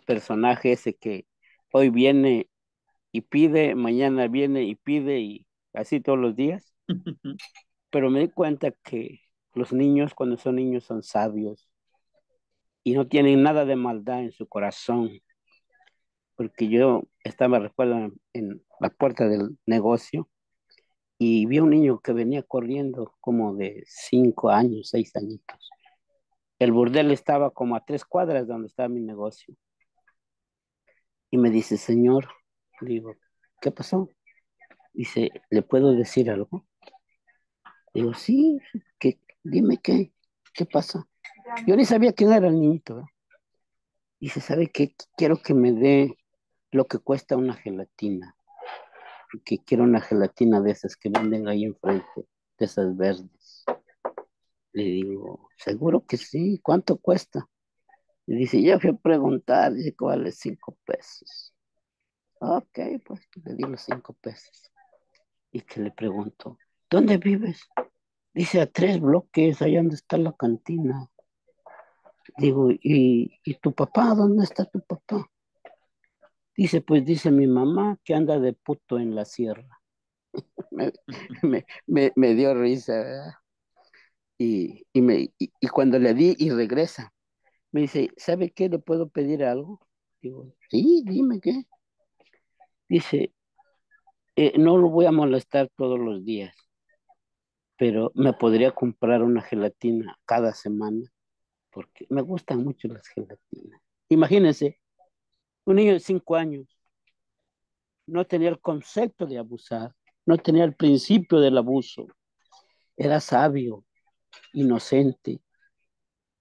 personaje ese que hoy viene y pide, mañana viene y pide, y así todos los días. Pero me di cuenta que los niños cuando son niños son sabios y no tienen nada de maldad en su corazón. Porque yo estaba, recuerdo, en la puerta del negocio y vi a un niño que venía corriendo como de cinco años, seis añitos. El burdel estaba como a tres cuadras donde estaba mi negocio. Y me dice, señor, digo, ¿qué pasó? Dice, ¿le puedo decir algo? Digo, sí, ¿qué, dime qué, qué pasa. Yo ni sabía quién era el niñito. ¿eh? Dice, Y se sabe que quiero que me dé lo que cuesta una gelatina. Que quiero una gelatina de esas que venden ahí enfrente, de esas verdes. Le digo, seguro que sí, ¿cuánto cuesta? Y dice, ya fui a preguntar, dice que vale cinco pesos. Ok, pues le di los cinco pesos. Y que le pregunto, ¿dónde vives? Dice a tres bloques, allá donde está la cantina. Digo, ¿y, tu papá? ¿Dónde está tu papá? Dice, pues dice mi mamá que anda de puto en la sierra. me, dio risa, ¿verdad? Y, me, cuando le di y regresa, me dice, ¿sabe qué? ¿Le puedo pedir algo? Digo, sí, dime qué. Dice, eh, no lo voy a molestar todos los días pero me podría comprar una gelatina cada semana porque me gustan mucho las gelatinas. Imagínense, un niño de cinco años no tenía el concepto de abusar, no tenía el principio del abuso, era sabio, inocente,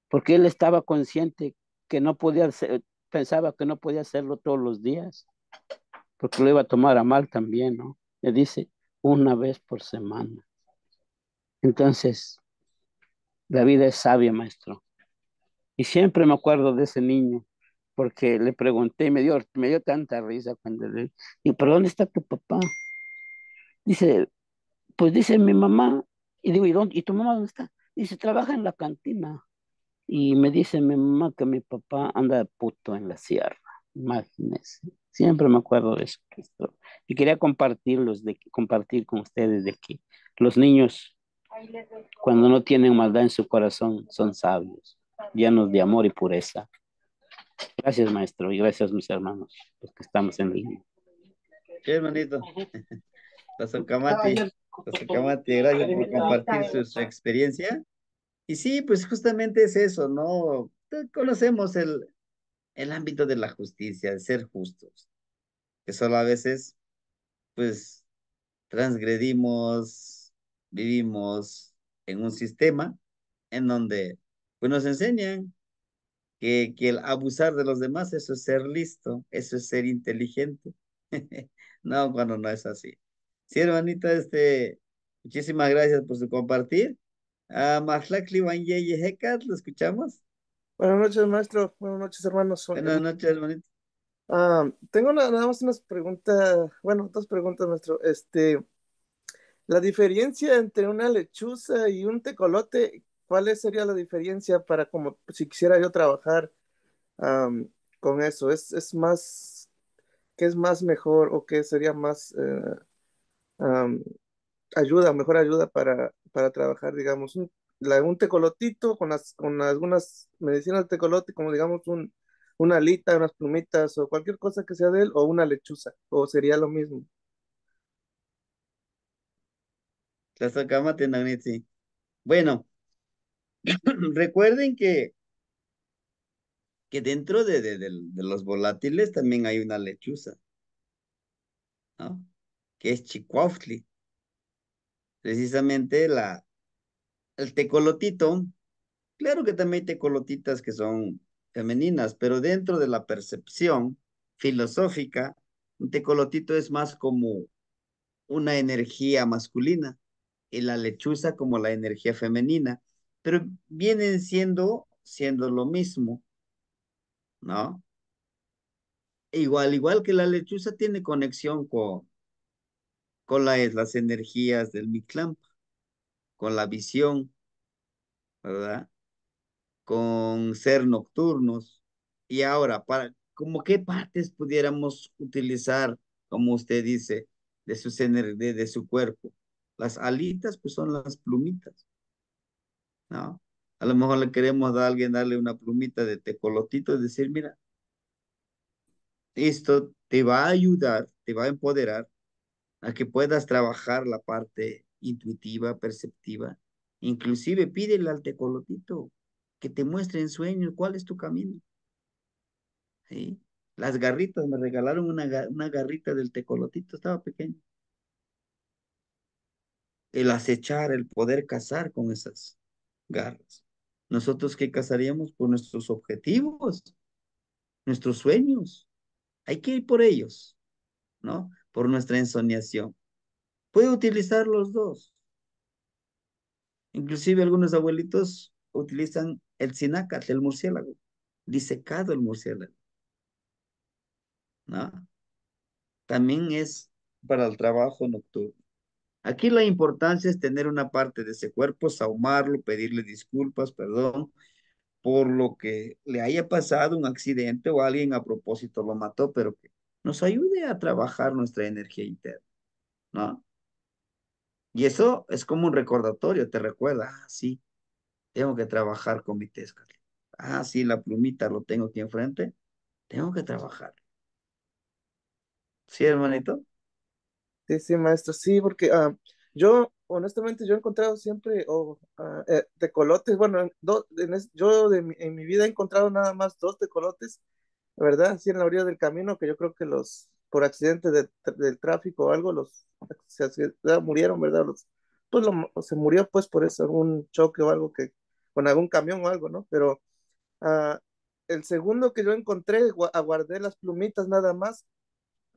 porque él estaba consciente que no podía hacer, pensaba que no podía hacerlo todos los días, porque lo iba a tomar a mal también, ¿no? Le dice una vez por semana. Entonces, la vida es sabia, maestro. Y siempre me acuerdo de ese niño, porque le pregunté y me dio, me dio tanta risa cuando le dije, ¿pero dónde está tu papá? Dice, pues dice mi mamá. Y digo, ¿y, dónde, ¿y tu mamá dónde está? Dice, trabaja en la cantina. Y me dice mi mamá que mi papá anda puto en la sierra. Imagínense. Siempre me acuerdo de eso. Y quería compartirlos de, compartir con ustedes de que los niños cuando no tienen maldad en su corazón, son sabios, llenos de amor y pureza. Gracias, maestro, y gracias, mis hermanos, los que estamos en línea. Qué hermanito. Pastor Camati, gracias por compartir su, experiencia. Y sí, pues justamente es eso, ¿no? Conocemos el, el ámbito de la justicia, de ser justos, que solo a veces, pues, transgredimos, vivimos en un sistema en donde pues nos enseñan que, que el abusar de los demás, eso es ser listo, eso es ser inteligente. no, cuando no es así. Sí, hermanita, este, muchísimas gracias por su compartir. Ah, Mahlakli Wanyeye ¿lo escuchamos? Buenas noches, maestro. Buenas noches, hermanos. Buenas noches, hermanito. Ah, tengo nada más unas preguntas, bueno, dos preguntas, maestro. Este, la diferencia entre una lechuza y un tecolote, ¿cuál sería la diferencia para como si quisiera yo trabajar con eso? ¿Es, más, qué es más mejor o qué sería más eh, ayuda, mejor ayuda para, trabajar, digamos, un, un tecolotito con, las, con algunas medicinas de tecolote, como digamos una alita, unas plumitas o cualquier cosa que sea de él, o una lechuza, o sería lo mismo. bueno recuerden que que dentro de, de, los volátiles también hay una lechuza, ¿no? Que es chicuautli. Precisamente la, el tecolotito, claro que también hay tecolotitas que son femeninas, pero dentro de la percepción filosófica, un tecolotito es más como una energía masculina la lechuza como la energía femenina, pero vienen siendo, siendo lo mismo, ¿no? Igual, igual que la lechuza tiene conexión con, con las energías del Mictlampa, con la visión, ¿verdad? Con ser nocturnos. Y ahora, para, como qué partes pudiéramos utilizar, como usted dice, de, sus, de su cuerpo? Las alitas, pues son las plumitas. ¿No? A lo mejor le queremos a alguien darle una plumita de tecolotito y decir, mira, esto te va a ayudar, te va a empoderar a que puedas trabajar la parte intuitiva, perceptiva. Inclusive pídele al tecolotito que te muestre en sueños cuál es tu camino. Las garritas, me regalaron una, una garrita del tecolotito, estaba pequeño el acechar, el poder cazar con esas garras. Nosotros que cazaríamos por nuestros objetivos, nuestros sueños. Hay que ir por ellos, ¿no? Por nuestra ensoñación. Puede utilizar los dos. Inclusive algunos abuelitos utilizan el sinácate, el murciélago, disecado el murciélago. ¿No? También es para el trabajo nocturno. Aquí la importancia es tener una parte de ese cuerpo, saumarlo, pedirle disculpas, perdón, por lo que le haya pasado un accidente o alguien a propósito lo mató, pero que nos ayude a trabajar nuestra energía interna, ¿no? Y eso es como un recordatorio, te recuerda, ah, sí, tengo que trabajar con mi tesca. Ah, sí, la plumita lo tengo aquí enfrente, tengo que trabajar. ¿Sí, hermanito? Sí, maestro, sí, porque ah, yo, honestamente, yo he encontrado siempre tecolotes, oh, ah, eh, bueno, en yo en mi vida he encontrado nada más dos tecolotes, ¿verdad? Así en la orilla del camino, que yo creo que los, por accidente del tráfico o algo, los se, murieron, ¿verdad? Los, pues lo, se murió pues por eso, algún choque o algo que, con algún camión o algo, ¿no? Pero ah, el segundo que yo encontré, aguardé las plumitas nada más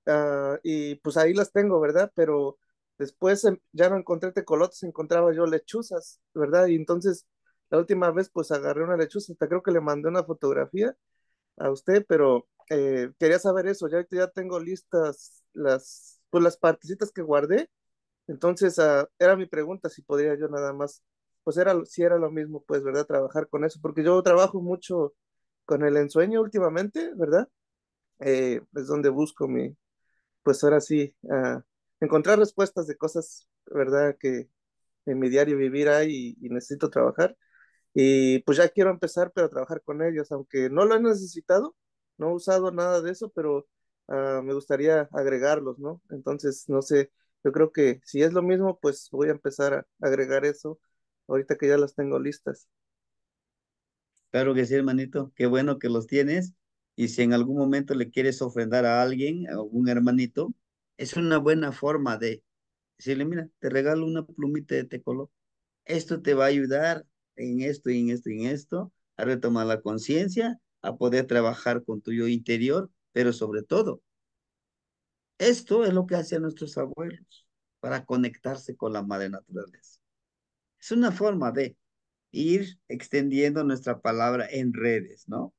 Ah, y pues ahí las tengo, ¿verdad? Pero después em, ya no encontré tecolotes, encontraba yo lechuzas, ¿verdad? Y entonces la última vez pues agarré una lechuza, hasta creo que le mandé una fotografía a usted, pero eh, quería saber eso, ya, ya tengo listas las, pues las partecitas que guardé, entonces ah, era mi pregunta si podría yo nada más, pues era, si era lo mismo, pues, ¿verdad? Trabajar con eso, porque yo trabajo mucho con el ensueño últimamente, ¿verdad? Eh, es donde busco mi, pues ahora sí, encontrar respuestas de cosas, ¿verdad? Que en mi diario vivir hay y, necesito trabajar. Y pues ya quiero empezar, pero trabajar con ellos, aunque no lo he necesitado, no he usado nada de eso, pero ah, me gustaría agregarlos, ¿no? Entonces, no sé, yo creo que si es lo mismo, pues voy a empezar a agregar eso ahorita que ya las tengo listas. Claro que sí, hermanito, qué bueno que los tienes. Y si en algún momento le quieres ofrendar a alguien, a algún hermanito, es una buena forma de decirle, mira, te regalo una plumita de color. Esto te va a ayudar en esto y en esto en esto, a retomar la conciencia, a poder trabajar con tu yo interior, pero sobre todo, esto es lo que hacían nuestros abuelos para conectarse con la madre naturaleza. Es una forma de ir extendiendo nuestra palabra en redes, ¿no?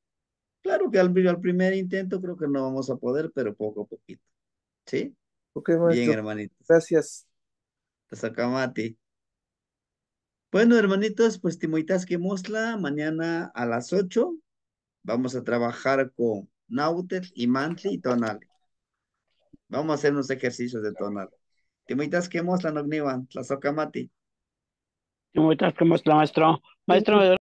Claro que al, primer intento creo que no vamos a poder, pero poco a poquito. ¿Sí? Bien, hermanito. Gracias. Mati. Bueno, hermanitos, pues Timoitas que Mosla, mañana a las 8 vamos a trabajar con Nautel, Mantli y Tonal. Vamos a hacer unos ejercicios de Tonal. Timoitas que Mosla, la Tlazocamati. Timoitas que Mosla, maestro. Maestro,